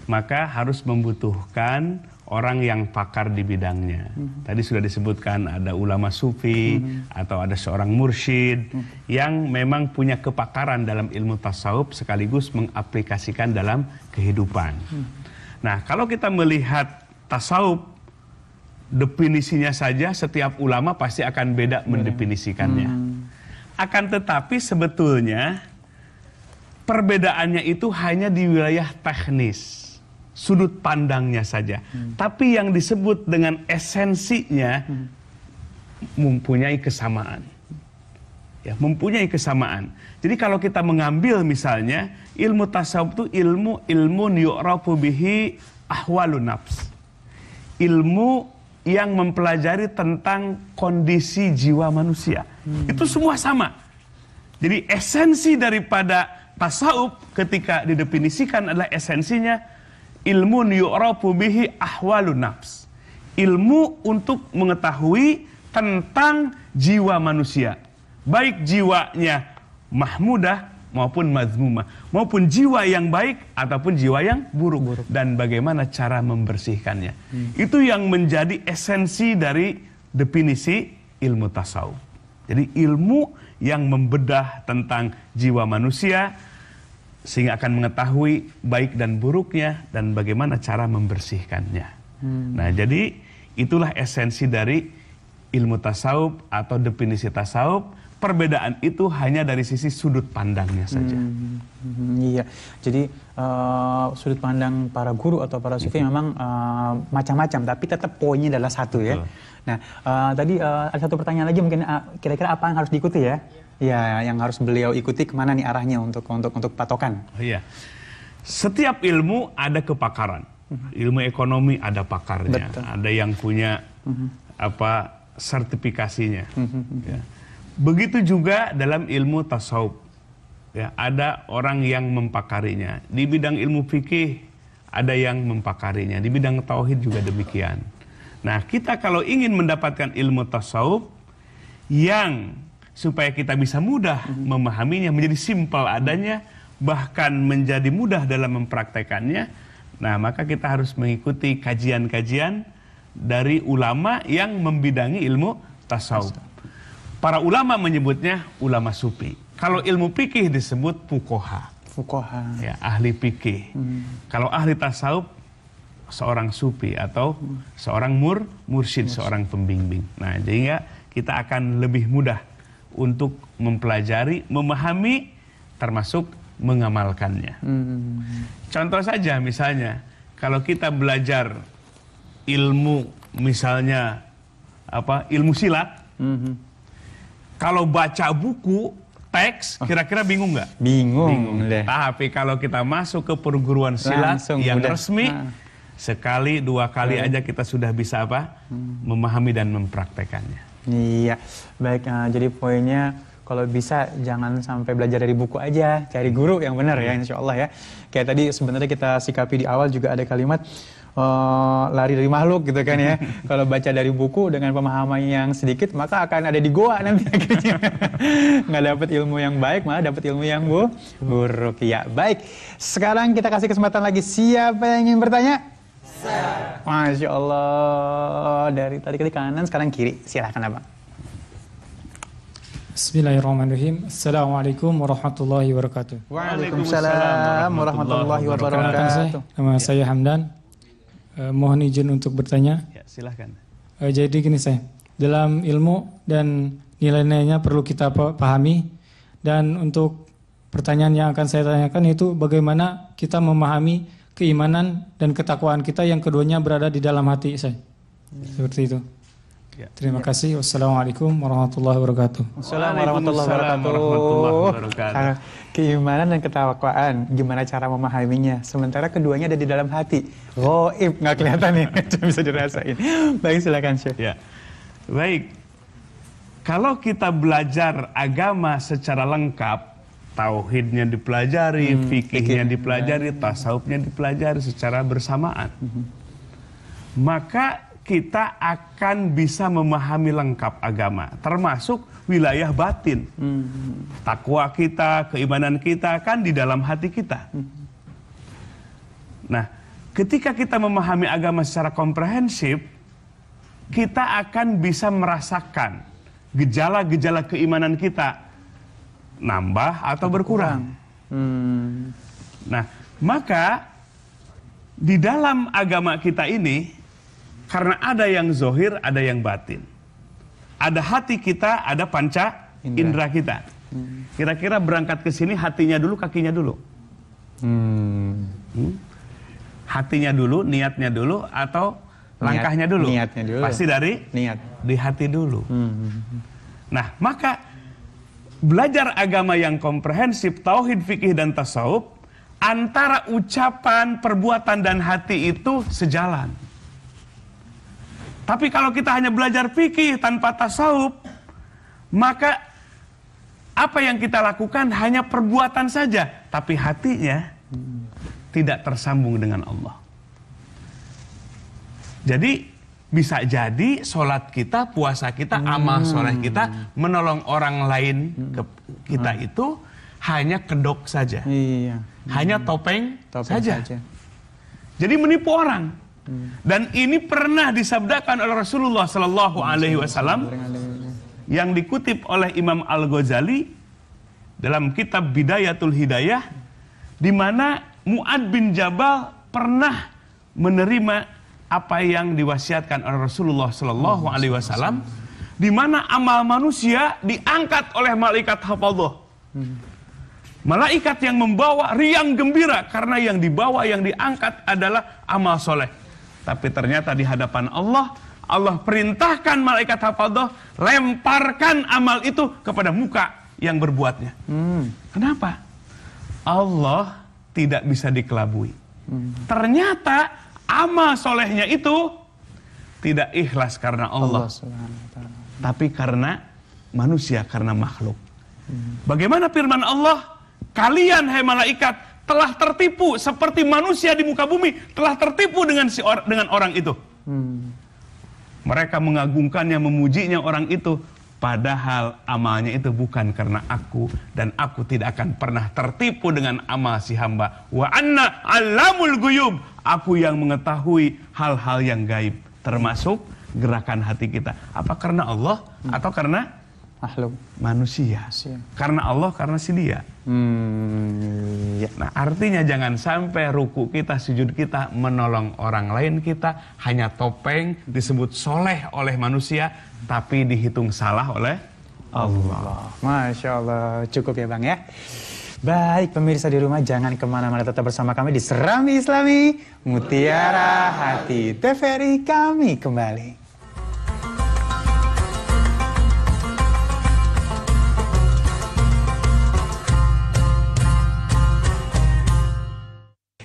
Maka harus membutuhkan orang yang pakar di bidangnya. Hmm. Tadi sudah disebutkan ada ulama sufi hmm. atau ada seorang mursyid hmm. yang memang punya kepakaran dalam ilmu tasawuf sekaligus mengaplikasikan dalam kehidupan. Nah, kalau kita melihat tasawuf definisinya saja setiap ulama pasti akan beda iya. mendefinisikannya. Hmm. Akan tetapi sebetulnya perbedaannya itu hanya di wilayah teknis, sudut pandangnya saja. Hmm. Tapi yang disebut dengan esensinya hmm. mempunyai kesamaan. Ya, mempunyai kesamaan. Jadi kalau kita mengambil misalnya ilmu tasawuf itu ilmu ilmu yu'rafu bihi ahwalun nafs. Ilmu yang mempelajari tentang kondisi jiwa manusia. Hmm. Itu semua sama. Jadi esensi daripada tasawuf ketika didefinisikan adalah esensinya ilmu yu'rafu bihi ahwalun nafs. Ilmu untuk mengetahui tentang jiwa manusia. Baik jiwanya mahmudah maupun mazmumah, maupun jiwa yang baik ataupun jiwa yang buruk, buruk. dan bagaimana cara membersihkannya. Hmm. Itu yang menjadi esensi dari definisi ilmu tasawuf. Jadi ilmu yang membedah tentang jiwa manusia sehingga akan mengetahui baik dan buruknya dan bagaimana cara membersihkannya. Hmm. Nah, jadi itulah esensi dari ilmu tasawuf atau definisi tasawuf perbedaan itu hanya dari sisi sudut pandangnya saja. Hmm, hmm, hmm, hmm iya, jadi uh, sudut pandang para guru atau para sufi hmm. memang uh, macam-macam, tapi tetap poinnya adalah satu ya. Hmm. Nah, uh, tadi uh, ada satu pertanyaan lagi mungkin uh, kira-kira apa yang harus diikuti ya? Ya, yang harus beliau ikuti kemana nih arahnya untuk untuk untuk patokan? Oh, iya, setiap ilmu ada kepakaran. Ilmu ekonomi ada pakarnya, Betul. ada yang punya uh -huh. apa sertifikasinya. Uh -huh. ya Begitu juga dalam ilmu tasawuf. Ya, ada orang yang mempakarinya. Di bidang ilmu fikih ada yang mempakarinya. Di bidang tauhid juga demikian. Nah, kita kalau ingin mendapatkan ilmu tasawuf yang supaya kita bisa mudah mhm. memahaminya, menjadi simpel adanya, bahkan menjadi mudah dalam mempraktekannya, nah maka kita harus mengikuti kajian-kajian dari ulama yang membidangi ilmu tasawuf. Para ulama menyebutnya ulama supi. Kalau hmm. ilmu fikih disebut fukoha. Fukoha. Ya, ahli fikih. Hmm. Kalau ahli tasawuf seorang supi atau hmm. seorang mur mursyid, seorang pembimbing. Nah, sehingga kita akan lebih mudah untuk mempelajari, memahami termasuk mengamalkannya. Hmm. Contoh saja misalnya, kalau kita belajar ilmu misalnya apa? ilmu silat. Hmm kalau baca buku teks oh. kira-kira bingung nggak? Bingung. bingung. Deh. Tapi kalau kita masuk ke perguruan silat Langsung yang mudah. resmi nah. sekali dua kali hmm. aja kita sudah bisa apa? Hmm. memahami dan mempraktekannya. Iya. Baik, nah, jadi poinnya kalau bisa jangan sampai belajar dari buku aja, cari guru yang benar ya iya. insya Allah ya. Kayak tadi sebenarnya kita sikapi di awal juga ada kalimat uh, lari dari makhluk gitu kan ya. [LAUGHS] Kalau baca dari buku dengan pemahaman yang sedikit maka akan ada di goa nanti akhirnya. [LAUGHS] Nggak dapat ilmu yang baik malah dapat ilmu yang bu buruk. Ya baik. Sekarang kita kasih kesempatan lagi siapa yang ingin bertanya? Masya Allah dari tadi ke kanan sekarang kiri. Silahkan abang. Bismillahirrahmanirrahim. Assalamualaikum warahmatullahi wabarakatuh. Waalaikumsalam warahmatullahi wabarakatuh. Nama saya Hamdan. Uh, mohon izin untuk bertanya. Ya, silahkan. Uh, eh, jadi gini saya, dalam ilmu dan nilai-nilainya perlu kita pahami. Dan untuk pertanyaan yang akan saya tanyakan itu bagaimana kita memahami keimanan dan ketakwaan kita yang keduanya berada di dalam hati saya. Hmm. Seperti itu. Ya. Terima ya. kasih. Wassalamualaikum warahmatullahi wabarakatuh. Wassalamualaikum warahmatullahi wabarakatuh. Keimanan dan ketakwaan, gimana cara memahaminya? Sementara keduanya ada di dalam hati. Goib, nggak kelihatan nih, cuma [LAUGHS] bisa dirasain. Baik, silakan Syekh. Ya. Baik. Kalau kita belajar agama secara lengkap, tauhidnya dipelajari, hmm, fikihnya dipelajari, tasawufnya dipelajari secara bersamaan. Hmm. hmm. Maka kita akan bisa memahami lengkap agama, termasuk wilayah batin. Hmm. Takwa kita, keimanan kita kan di dalam hati kita. Hmm. Nah, ketika kita memahami agama secara komprehensif, kita akan bisa merasakan gejala-gejala keimanan kita nambah atau berkurang. Hmm. Nah, maka di dalam agama kita ini karena ada yang zohir, ada yang batin. Ada hati kita, ada panca indera, indera kita. Hmm. Kira-kira berangkat ke sini hatinya dulu, kakinya dulu. Hmm. Hmm? Hatinya dulu, niatnya dulu, atau langkahnya dulu. Niatnya dulu. Pasti dari niat di hati dulu. Hmm. Nah, maka belajar agama yang komprehensif, tauhid, fikih dan tasawuf antara ucapan, perbuatan dan hati itu sejalan. Tapi kalau kita hanya belajar fikih tanpa tasawuf, maka apa yang kita lakukan hanya perbuatan saja, tapi hatinya tidak tersambung dengan Allah. Jadi bisa jadi sholat kita, puasa kita, amal hmm. sholat kita menolong orang lain ke kita hmm. itu hanya kedok saja, iya. hanya topeng, topeng saja. saja. Jadi menipu orang. Hmm. Dan ini pernah disabdakan oleh Rasulullah Sallallahu Alaihi Wasallam yang dikutip oleh Imam Al Ghazali dalam kitab Bidayatul Hidayah, di mana Muad bin Jabal pernah menerima apa yang diwasiatkan oleh Rasulullah Sallallahu Alaihi Wasallam, di mana amal manusia diangkat oleh malaikat hafallah. Hmm. Malaikat yang membawa riang gembira karena yang dibawa yang diangkat adalah amal soleh. Tapi ternyata di hadapan Allah, Allah perintahkan malaikat hafadah, lemparkan amal itu kepada muka yang berbuatnya. Hmm. Kenapa? Allah tidak bisa dikelabui. Hmm. Ternyata amal solehnya itu tidak ikhlas karena Allah, Allah tapi karena manusia, karena makhluk. Hmm. Bagaimana firman Allah? Kalian, hai malaikat, telah tertipu seperti manusia di muka bumi telah tertipu dengan si or dengan orang itu. Hmm. Mereka mengagungkannya, memujinya orang itu, padahal amalnya itu bukan karena aku dan aku tidak akan pernah tertipu dengan amal si hamba. Wa anna alamul guyub, aku yang mengetahui hal-hal yang gaib, termasuk gerakan hati kita. Apa karena Allah atau karena makhluk manusia. manusia. Karena Allah karena si dia. Hmm, ya. Nah, artinya jangan sampai ruku kita, sujud kita menolong orang lain kita hanya topeng disebut soleh oleh manusia tapi dihitung salah oleh Allah. Allah. Masya Allah, cukup ya Bang ya. Baik pemirsa di rumah jangan kemana-mana tetap bersama kami di Serambi Islami Mutiara Hati TVRI kami kembali.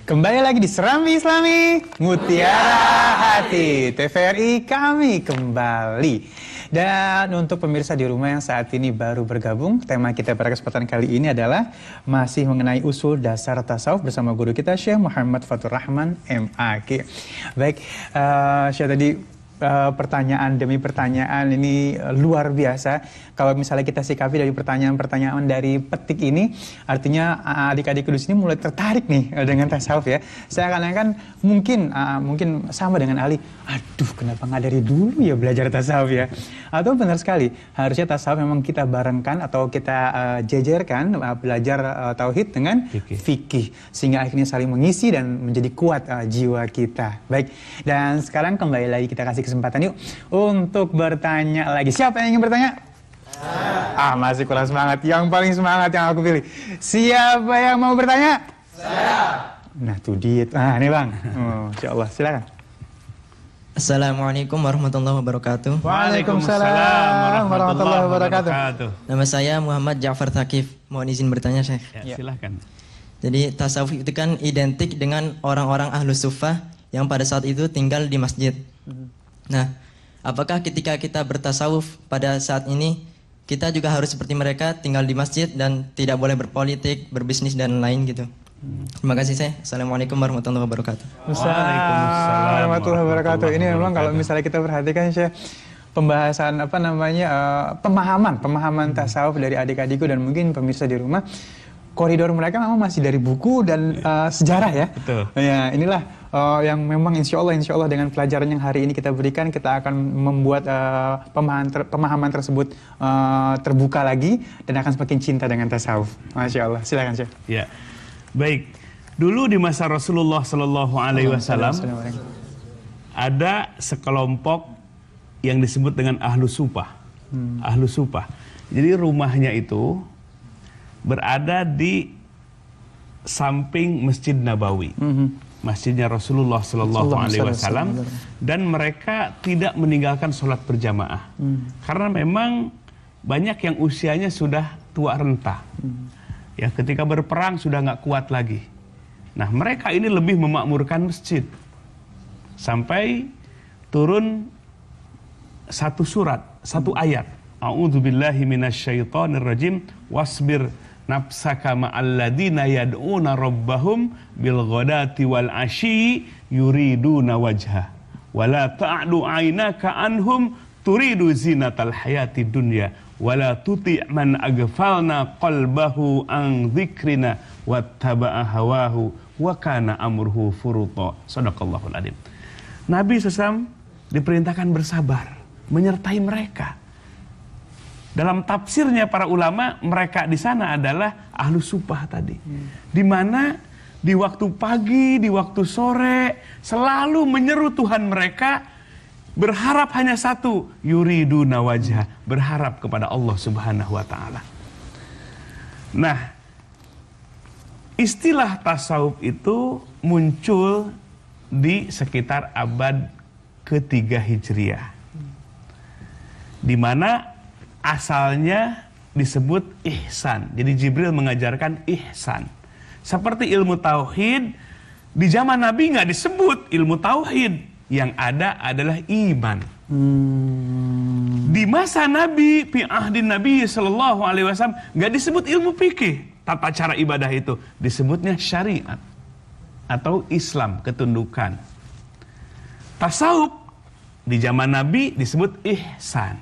Kembali lagi di Serambi Islami Mutiara Hati TVRI kami kembali Dan untuk pemirsa di rumah yang saat ini baru bergabung Tema kita pada kesempatan kali ini adalah Masih mengenai usul dasar tasawuf bersama guru kita Syekh Muhammad Fatur Rahman MAK Baik, uh, Syekh tadi Eh, pertanyaan demi pertanyaan ini eh, luar biasa. Kalau misalnya kita sikapi dari pertanyaan-pertanyaan dari petik ini, artinya eh, adik-adik kudus ini mulai tertarik nih dengan tasawuf ya. Saya akan kan mungkin mungkin sama dengan Ali. Aduh, kenapa nggak dari dulu ya belajar tasawuf ya? Atau benar sekali, harusnya tasawuf memang kita barengkan atau kita uh, jejerkan belajar tauhid dengan fikih. fikih sehingga akhirnya saling mengisi dan menjadi kuat jiwa kita. Baik. Dan sekarang kembali lagi kita kasih kesempatan yuk untuk bertanya lagi. Siapa yang ingin bertanya? Saya. Ah, ah, masih kurang semangat. Yang paling semangat yang aku pilih. Siapa yang mau bertanya? Saya. Nah, tuh dia. Ah, ini Bang. [LAUGHS] Oh, Insya Allah, silakan. Assalamualaikum warahmatullahi wabarakatuh. Waalaikumsalam, Waalaikumsalam warahmatullahi wabarakatuh. Nama saya Muhammad Ja'far Thaqif. Mohon izin bertanya, Syekh. Ya, ya. silakan. Jadi tasawuf itu kan identik dengan orang-orang ahlu sufah yang pada saat itu tinggal di masjid. Hmm. Nah, apakah ketika kita bertasawuf pada saat ini kita juga harus seperti mereka tinggal di masjid dan tidak boleh berpolitik, berbisnis dan lain gitu. Terima kasih saya. Assalamualaikum warahmatullahi wabarakatuh. Waalaikumsalam warahmatullahi wabarakatuh. Ini memang kalau misalnya kita perhatikan saya pembahasan apa namanya uh, pemahaman pemahaman hmm. tasawuf dari adik-adikku dan mungkin pemirsa di rumah koridor mereka memang masih dari buku dan uh, sejarah ya. Betul. Ya, inilah uh, yang memang insya Allah insya Allah dengan pelajaran yang hari ini kita berikan kita akan membuat uh, eh, pemahaman ter pemahaman tersebut uh, terbuka lagi dan akan semakin cinta dengan tasawuf. Masya Allah. Silakan Syekh. Ya, baik. Dulu di masa Rasulullah Shallallahu Alaihi Wasallam ada sekelompok yang disebut dengan ahlu supah. Hmm. Ahlu supah. Jadi rumahnya itu berada di samping Masjid Nabawi. Hmm masjidnya Rasulullah Shallallahu Alaihi Wasallam dan mereka tidak meninggalkan sholat berjamaah hmm. karena memang banyak yang usianya sudah tua renta hmm. ya ketika berperang sudah nggak kuat lagi nah mereka ini lebih memakmurkan masjid sampai turun satu surat satu hmm. ayat A'udzubillahi minasyaitonirrajim wasbir nafsaka ma'alladina yad'una rabbahum bil ghadati wal ashi yuriduna wajha wala ta'du aynaka anhum turidu zinatal hayati dunya wala tuti man aghfalna qalbahu an dzikrina wattaba'a hawahu wa kana amruhu furuta sadaqallahul adim Nabi sesam diperintahkan bersabar menyertai mereka dalam tafsirnya para ulama, mereka di sana adalah ahlu supah tadi. Hmm. Di mana di waktu pagi, di waktu sore, selalu menyeru Tuhan mereka, berharap hanya satu, yuridu nawajah, berharap kepada Allah subhanahu wa ta'ala. Nah, istilah tasawuf itu muncul di sekitar abad ketiga Hijriah. Di mana asalnya disebut ihsan. Jadi Jibril mengajarkan ihsan. Seperti ilmu tauhid, di zaman Nabi nggak disebut ilmu tauhid. Yang ada adalah iman. Hmm. Di masa Nabi, fi ahdin Nabi Shallallahu Alaihi Wasallam nggak disebut ilmu fikih, tata cara ibadah itu disebutnya syariat atau Islam ketundukan. Tasawuf di zaman Nabi disebut ihsan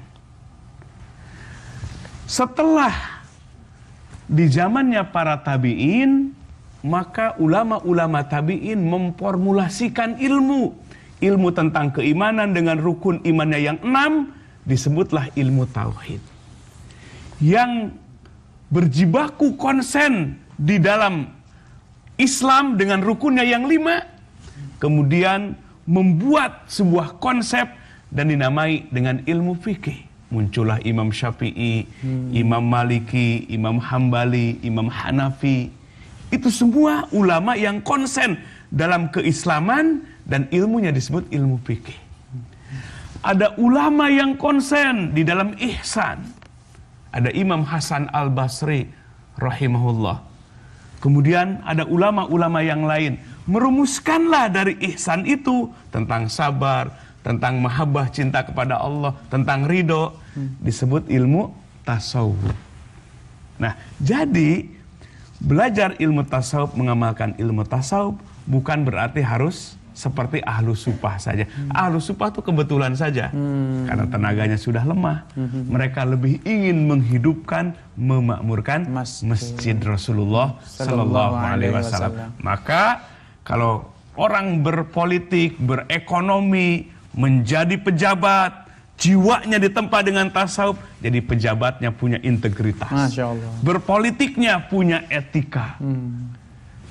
setelah di zamannya para tabi'in, maka ulama-ulama tabi'in memformulasikan ilmu. Ilmu tentang keimanan dengan rukun imannya yang enam, disebutlah ilmu tauhid. Yang berjibaku konsen di dalam Islam dengan rukunnya yang lima, kemudian membuat sebuah konsep dan dinamai dengan ilmu fikih muncullah Imam Syafi'i, hmm. Imam Maliki, Imam Hambali, Imam Hanafi. Itu semua ulama yang konsen dalam keislaman dan ilmunya disebut ilmu fikih. Ada ulama yang konsen di dalam ihsan. Ada Imam Hasan Al-Basri rahimahullah. Kemudian ada ulama-ulama yang lain merumuskanlah dari ihsan itu tentang sabar, tentang mahabbah cinta kepada Allah, tentang ridho disebut ilmu tasawuf. Nah, jadi belajar ilmu tasawuf, mengamalkan ilmu tasawuf bukan berarti harus seperti ahlu supah saja. Hmm. Ahlu supah itu kebetulan saja, hmm. karena tenaganya sudah lemah. Hmm. Mereka lebih ingin menghidupkan, memakmurkan masjid, masjid Rasulullah Sallallahu Alaihi Wasallam. Maka kalau orang berpolitik, berekonomi, menjadi pejabat, jiwanya ditempa dengan tasawuf, jadi pejabatnya punya integritas. Masya Allah. Berpolitiknya punya etika. Hmm.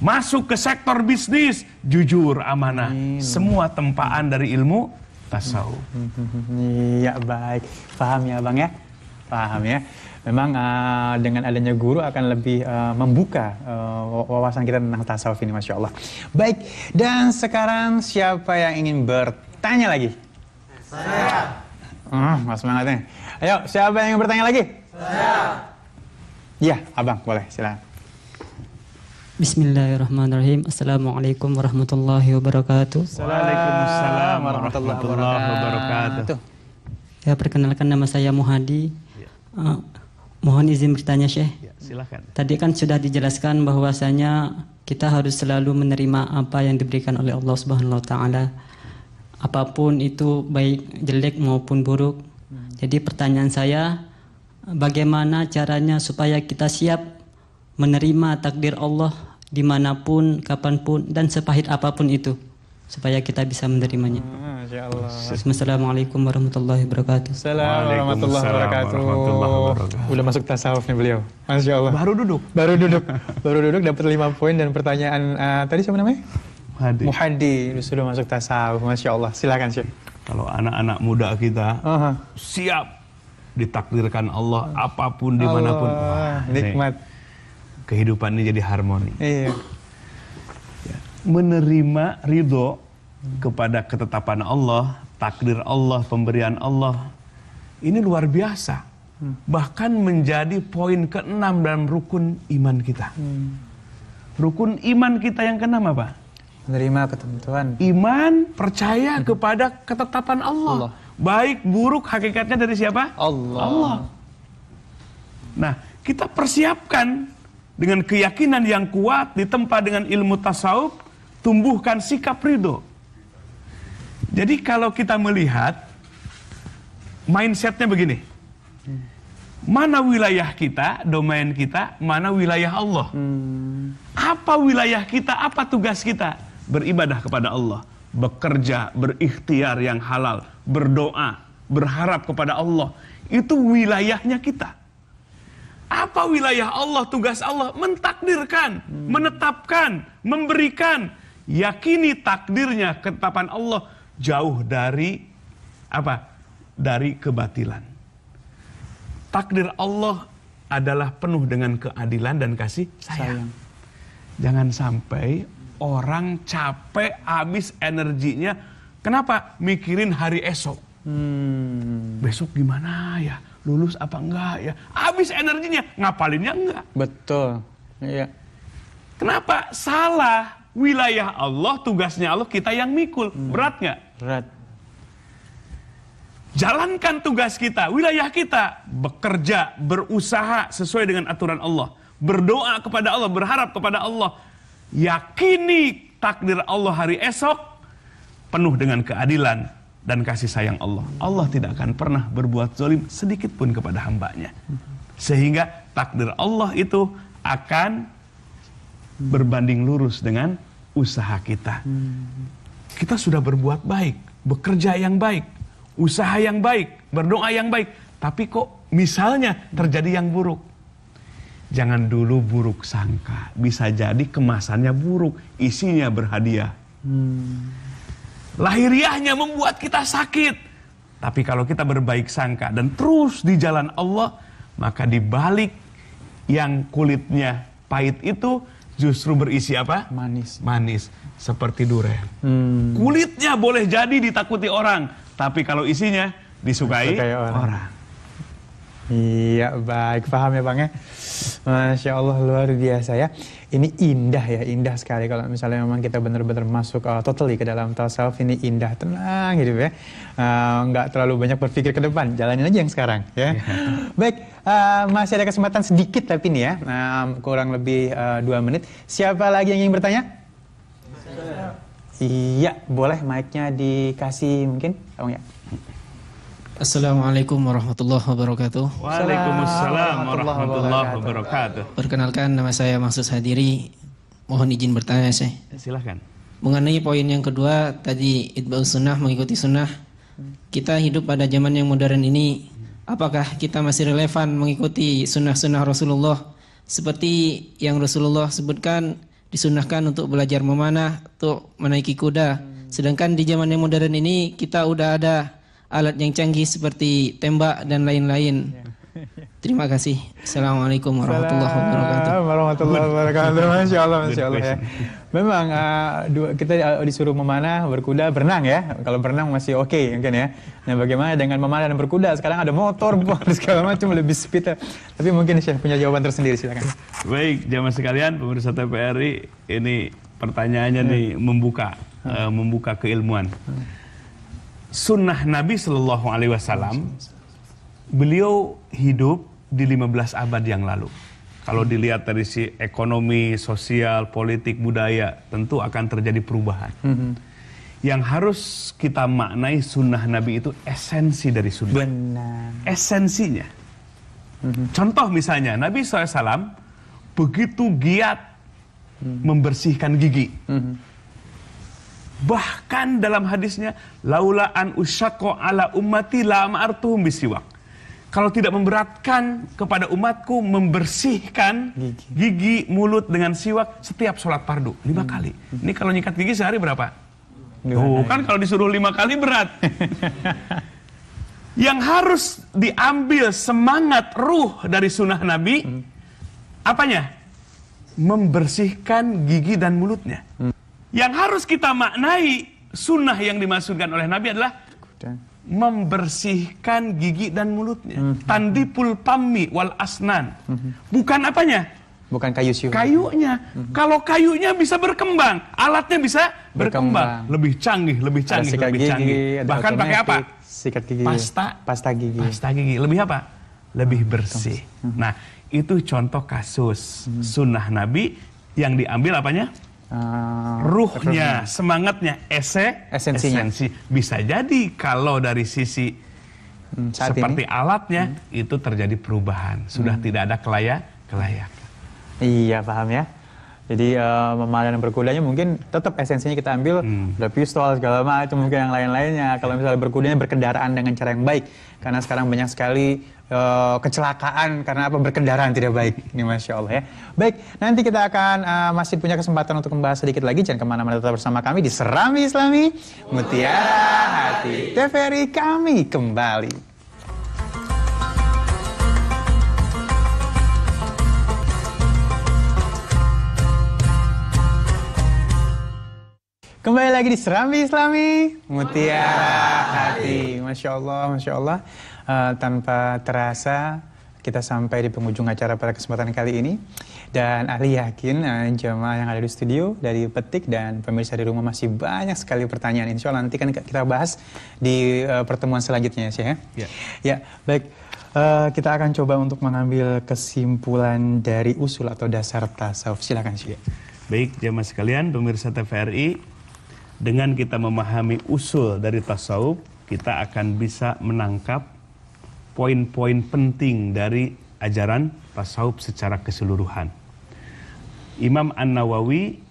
Masuk ke sektor bisnis, jujur, amanah. Hmm. Semua tempaan dari ilmu tasawuf. Hmm. [LAUGHS] Iya, baik. Paham ya, Bang ya? Paham ya? memang uh, dengan adanya guru akan lebih uh, membuka uh, wawasan kita tentang tasawuf ini Masya Allah. Baik, dan sekarang siapa yang ingin bertanya lagi? Saya. Uh, mas semangatnya. Ayo, siapa yang ingin bertanya lagi? Saya. Iya, abang boleh silakan. Bismillahirrahmanirrahim. Assalamualaikum warahmatullahi wabarakatuh. Waalaikumsalam warahmatullahi wabarakatuh. Ya, perkenalkan nama saya Muhadi. Uh, Mohon izin bertanya Syekh. Ya, silakan. Tadi kan sudah dijelaskan bahwasanya kita harus selalu menerima apa yang diberikan oleh Allah Subhanahu wa Apapun itu baik jelek maupun buruk. Hmm. Jadi pertanyaan saya bagaimana caranya supaya kita siap menerima takdir Allah dimanapun, kapanpun dan sepahit apapun itu supaya kita bisa menerimanya. Ah, Assalamualaikum warahmatullahi wabarakatuh. Assalamualaikum warahmatullahi wabarakatuh. Udah masuk tasawuf nih beliau. Masya Allah. Baru duduk. Baru duduk. Baru duduk dapat lima poin dan pertanyaan uh, tadi siapa namanya? Muhadi. Muhadi sudah masuk tasawuf. Masya Allah. Silakan sih. Kalau anak-anak muda kita uh -huh. siap ditakdirkan Allah apapun dimanapun. Allah, Wah, nikmat. Nih, kehidupan ini jadi harmoni. Iya menerima ridho kepada ketetapan Allah, takdir Allah, pemberian Allah. Ini luar biasa. Bahkan menjadi poin keenam dalam rukun iman kita. Hmm. Rukun iman kita yang keenam apa? Menerima ketentuan. Iman percaya hmm. kepada ketetapan Allah. Allah. Baik buruk hakikatnya dari siapa? Allah. Allah. Nah, kita persiapkan dengan keyakinan yang kuat ditempa dengan ilmu tasawuf tumbuhkan sikap ridho. Jadi kalau kita melihat mindsetnya begini, mana wilayah kita, domain kita, mana wilayah Allah. Hmm. Apa wilayah kita, apa tugas kita? Beribadah kepada Allah, bekerja, berikhtiar yang halal, berdoa, berharap kepada Allah. Itu wilayahnya kita. Apa wilayah Allah, tugas Allah? Mentakdirkan, hmm. menetapkan, memberikan, yakini takdirnya ketetapan Allah jauh dari apa? Dari kebatilan. Takdir Allah adalah penuh dengan keadilan dan kasih sayang. sayang. Jangan sampai orang capek habis energinya. Kenapa? Mikirin hari esok. Hmm. Besok gimana ya? Lulus apa enggak ya? Habis energinya, ngapalinnya enggak. Betul. Iya. Kenapa? Salah wilayah Allah, tugasnya Allah, kita yang mikul. Hmm. Berat nggak? Berat. Jalankan tugas kita, wilayah kita, bekerja, berusaha sesuai dengan aturan Allah. Berdoa kepada Allah, berharap kepada Allah. Yakini takdir Allah hari esok, penuh dengan keadilan dan kasih sayang Allah. Allah tidak akan pernah berbuat zolim sedikit pun kepada hambanya. Sehingga takdir Allah itu akan berbanding lurus dengan usaha kita. Hmm. Kita sudah berbuat baik, bekerja yang baik, usaha yang baik, berdoa yang baik, tapi kok misalnya terjadi yang buruk. Jangan dulu buruk sangka, bisa jadi kemasannya buruk, isinya berhadiah. Hmm. Lahiriahnya membuat kita sakit. Tapi kalau kita berbaik sangka dan terus di jalan Allah, maka dibalik yang kulitnya pahit itu justru berisi apa? Manis. Manis seperti durian. Hmm. Kulitnya boleh jadi ditakuti orang, tapi kalau isinya disukai, disukai orang. orang. Iya, baik. Paham ya, Bang ya? Masya Allah, luar biasa ya ini indah ya, indah sekali kalau misalnya memang kita benar-benar masuk uh, totally ke dalam tasawuf self ini indah, tenang gitu ya. Uh, terlalu banyak berpikir ke depan, jalanin aja yang sekarang ya. Yeah. [LAUGHS] Baik, uh, masih ada kesempatan sedikit tapi nih ya, uh, kurang lebih uh, dua menit. Siapa lagi yang ingin bertanya? Iya, boleh mic-nya dikasih mungkin, kamu oh, ya. Assalamualaikum warahmatullahi wabarakatuh. Waalaikumsalam warahmatullahi wabarakatuh. Perkenalkan nama saya Maksud Hadiri. Mohon izin bertanya saya. Silahkan. Mengenai poin yang kedua tadi itba sunnah mengikuti sunnah. Kita hidup pada zaman yang modern ini. Apakah kita masih relevan mengikuti sunnah-sunnah Rasulullah seperti yang Rasulullah sebutkan disunahkan untuk belajar memanah, untuk menaiki kuda. Sedangkan di zaman yang modern ini kita udah ada alat yang canggih seperti tembak dan lain-lain. [LAUGHS] Terima kasih. Assalamualaikum warahmatullahi wabarakatuh. Warahmatullahi wabarakatuh. Masya Allah, Masya Allah ya. Memang uh, kita eh, disuruh memanah, berkuda, berenang ya. Kalau berenang masih oke okay, mungkin ya. Nah bagaimana dengan memanah dan berkuda? Sekarang ada motor, [LAUGHS] segala macam lebih speed. Tapi mungkin saya punya jawaban tersendiri silakan. Baik, jamaah sekalian, pemirsa TPRI, ini pertanyaannya ya. nih membuka, uh, membuka keilmuan sunnah Nabi Shallallahu Alaihi Wasallam, beliau hidup di 15 abad yang lalu. Kalau dilihat dari si ekonomi, sosial, politik, budaya, tentu akan terjadi perubahan. Mm -hmm. Yang harus kita maknai sunnah Nabi itu esensi dari sunnah. Benar. Esensinya. Mm -hmm. Contoh misalnya, Nabi SAW begitu giat mm -hmm. membersihkan gigi. Mm -hmm Bahkan dalam hadisnya, laula an usyakko ala ummati la amartuhum bisiwak. Kalau tidak memberatkan kepada umatku membersihkan gigi, gigi mulut dengan siwak setiap sholat fardu lima hmm. kali. Ini kalau nyikat gigi sehari berapa? Tuh kan kalau disuruh lima kali berat. [LAUGHS] Yang harus diambil semangat ruh dari sunnah Nabi, hmm. apanya? Membersihkan gigi dan mulutnya. Hmm. Yang harus kita maknai sunnah yang dimaksudkan oleh Nabi adalah membersihkan gigi dan mulutnya. Mm -hmm. Tandipul pami wal asnan. Mm -hmm. Bukan apanya? Bukan kayu siung. Kayunya. Mm -hmm. Kalau kayunya bisa berkembang, alatnya bisa berkembang, berkembang. lebih canggih, lebih canggih, ada sikat lebih gigi, canggih. Bahkan pakai apa? Sikat gigi. Pasta. Pasta gigi. Pasta gigi. Lebih apa? Lebih ah, bersih. Mm -hmm. Nah, itu contoh kasus mm -hmm. sunnah Nabi yang diambil apanya? Eh, ruhnya, semangatnya, ese, esensinya. esensi. Bisa jadi kalau dari sisi hmm, seperti ini. alatnya hmm. itu terjadi perubahan, sudah hmm. tidak ada kelaya kelayak. Iya paham ya. Jadi uh, eh, memadam berkudanya mungkin tetap esensinya kita ambil hmm. ada pistol segala macam mungkin yang lain-lainnya. Kalau iya. misalnya berkudanya berkendaraan dengan cara yang baik karena sekarang banyak sekali uh, kecelakaan karena apa berkendaraan tidak baik. Ini masya Allah ya. Baik nanti kita akan uh, masih punya kesempatan untuk membahas sedikit lagi. Jangan kemana-mana tetap bersama kami di Serami Islami Mutiara Hati TVRI kami kembali. Kembali lagi di Serambi Islami Mutiara Hati. Masya Allah, Masya Allah. Uh, tanpa terasa kita sampai di penghujung acara pada kesempatan kali ini. Dan ahli yakin uh, jemaah yang ada di studio dari petik dan pemirsa di rumah masih banyak sekali pertanyaan. Insya Allah nanti kan kita bahas di uh, pertemuan selanjutnya ya, Ya, ya baik. Uh, kita akan coba untuk mengambil kesimpulan dari usul atau dasar tasawuf. Silakan Syekh. Ya. Baik, jemaah sekalian, pemirsa TVRI, dengan kita memahami usul dari tasawuf, kita akan bisa menangkap poin-poin penting dari ajaran tasawuf secara keseluruhan. Imam An-Nawawi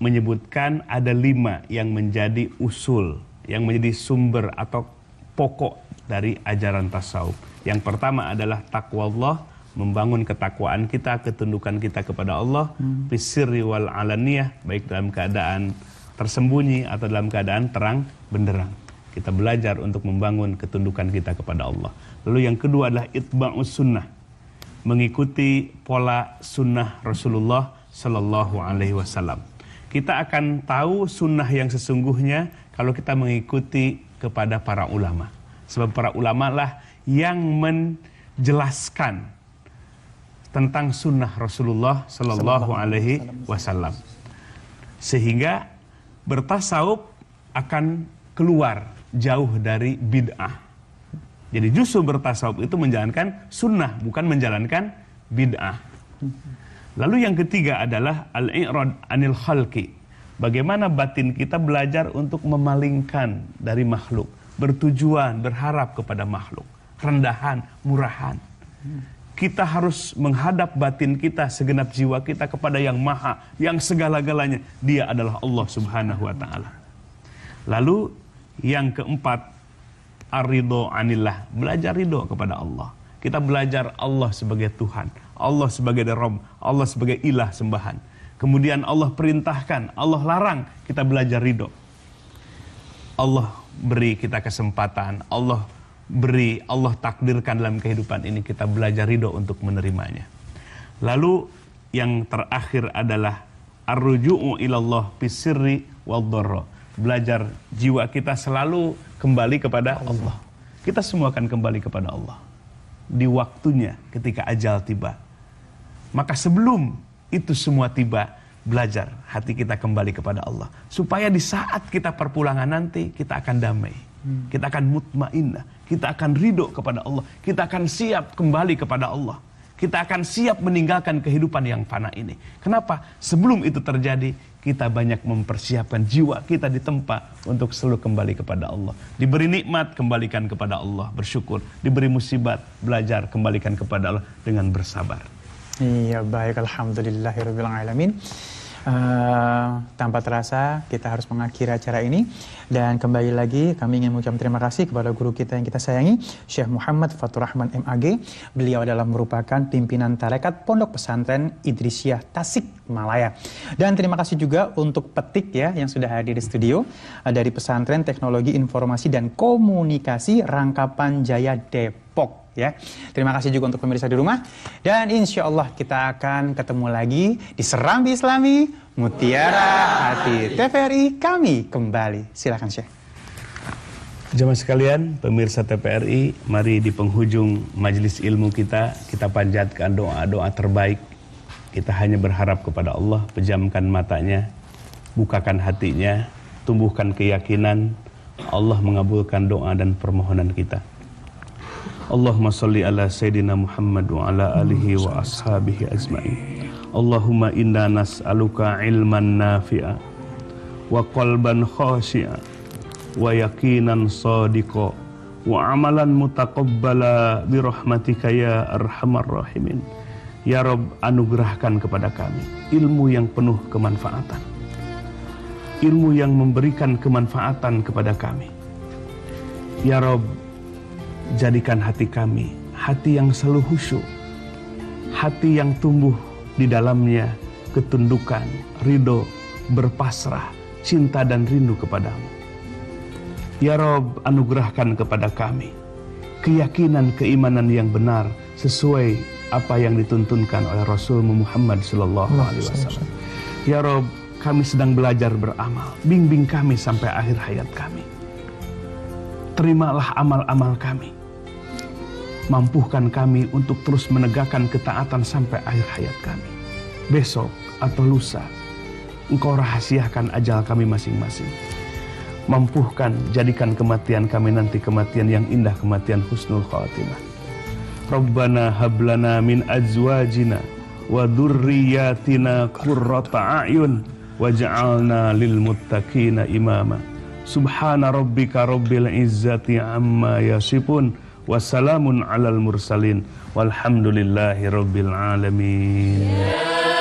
menyebutkan ada lima yang menjadi usul, yang menjadi sumber atau pokok dari ajaran tasawuf. Yang pertama adalah takwa Allah, membangun ketakwaan kita, ketundukan kita kepada Allah, hmm. wal alaniyah, baik dalam keadaan tersembunyi atau dalam keadaan terang benderang. Kita belajar untuk membangun ketundukan kita kepada Allah. Lalu yang kedua adalah itba'u sunnah. Mengikuti pola sunnah Rasulullah Sallallahu Alaihi Wasallam. Kita akan tahu sunnah yang sesungguhnya kalau kita mengikuti kepada para ulama. Sebab para ulama lah yang menjelaskan tentang sunnah Rasulullah Sallallahu Alaihi Wasallam. Sehingga bertasawuf akan keluar jauh dari bid'ah. Jadi justru bertasawuf itu menjalankan sunnah, bukan menjalankan bid'ah. Lalu yang ketiga adalah al-i'rad anil khalqi. Bagaimana batin kita belajar untuk memalingkan dari makhluk, bertujuan, berharap kepada makhluk, rendahan, murahan kita harus menghadap batin kita, segenap jiwa kita kepada yang maha, yang segala-galanya. Dia adalah Allah subhanahu wa ta'ala. Lalu yang keempat, arido anillah. Belajar ridho kepada Allah. Kita belajar Allah sebagai Tuhan, Allah sebagai Darom, Allah sebagai ilah sembahan. Kemudian Allah perintahkan, Allah larang, kita belajar ridho. Allah beri kita kesempatan, Allah beri, Allah takdirkan dalam kehidupan ini kita belajar ridho untuk menerimanya. Lalu yang terakhir adalah arruju'u ilallah pisirri wal dharra. Belajar jiwa kita selalu kembali kepada Allah. Kita semua akan kembali kepada Allah di waktunya ketika ajal tiba. Maka sebelum itu semua tiba, belajar hati kita kembali kepada Allah supaya di saat kita perpulangan nanti kita akan damai. Hmm. Kita akan mutmainnah kita akan ridho kepada Allah. Kita akan siap kembali kepada Allah. Kita akan siap meninggalkan kehidupan yang fana ini. Kenapa? Sebelum itu terjadi, kita banyak mempersiapkan jiwa kita di tempat untuk selalu kembali kepada Allah. Diberi nikmat, kembalikan kepada Allah, bersyukur. Diberi musibat, belajar, kembalikan kepada Allah dengan bersabar. Iya, baik. Alhamdulillahirrahmanirrahim. Uh, tanpa terasa kita harus mengakhiri acara ini dan kembali lagi kami ingin mengucapkan terima kasih kepada guru kita yang kita sayangi Syekh Muhammad Fatur Rahman MAG beliau adalah merupakan pimpinan tarekat Pondok Pesantren Idrisiah Tasik Malaya dan terima kasih juga untuk Petik ya yang sudah hadir di studio eh, dari Pesantren Teknologi Informasi dan Komunikasi Rangkapan Jaya Depok ya. Terima kasih juga untuk pemirsa di rumah dan insya Allah kita akan ketemu lagi di Serambi Islami Mutiara Hati TVRI kami kembali. Silakan Syekh. Jemaah sekalian, pemirsa TPRI, mari di penghujung majelis ilmu kita, kita panjatkan doa-doa terbaik. Kita hanya berharap kepada Allah, pejamkan matanya, bukakan hatinya, tumbuhkan keyakinan, Allah mengabulkan doa dan permohonan kita. Allahumma salli ala Sayyidina Muhammad wa ala alihi wa ashabihi ajma'in Allahumma inna nas'aluka ilman nafi'a wa qalban khashi'a wa yakinan sadiqa wa amalan mutaqabbala bi ya arhamar rahimin Ya Rob, anugerahkan kepada kami ilmu yang penuh kemanfaatan. Ilmu yang memberikan kemanfaatan kepada kami. Ya Rob, jadikan hati kami hati yang selalu khusyuk, hati yang tumbuh di dalamnya ketundukan, ridho, berpasrah, cinta dan rindu kepadamu. Ya Rob, anugerahkan kepada kami keyakinan keimanan yang benar sesuai apa yang dituntunkan oleh Rasul Muhammad Sallallahu Alaihi Wasallam. Ya Rob, kami sedang belajar beramal, bimbing kami sampai akhir hayat kami terimalah amal-amal kami. mampukan kami untuk terus menegakkan ketaatan sampai akhir hayat kami. Besok atau lusa, Engkau rahasiakan ajal kami masing-masing. Mampuhkan, jadikan kematian kami nanti kematian yang indah, kematian husnul khawatimah. Rabbana hablana min azwajina wa durriyatina qurrata a'yun waj'alna lil muttaqina imama. Subhana rabbika rabbil izzati amma yasifun wassalamun alal mursalin walhamdulillahi rabbil alamin. Yeah.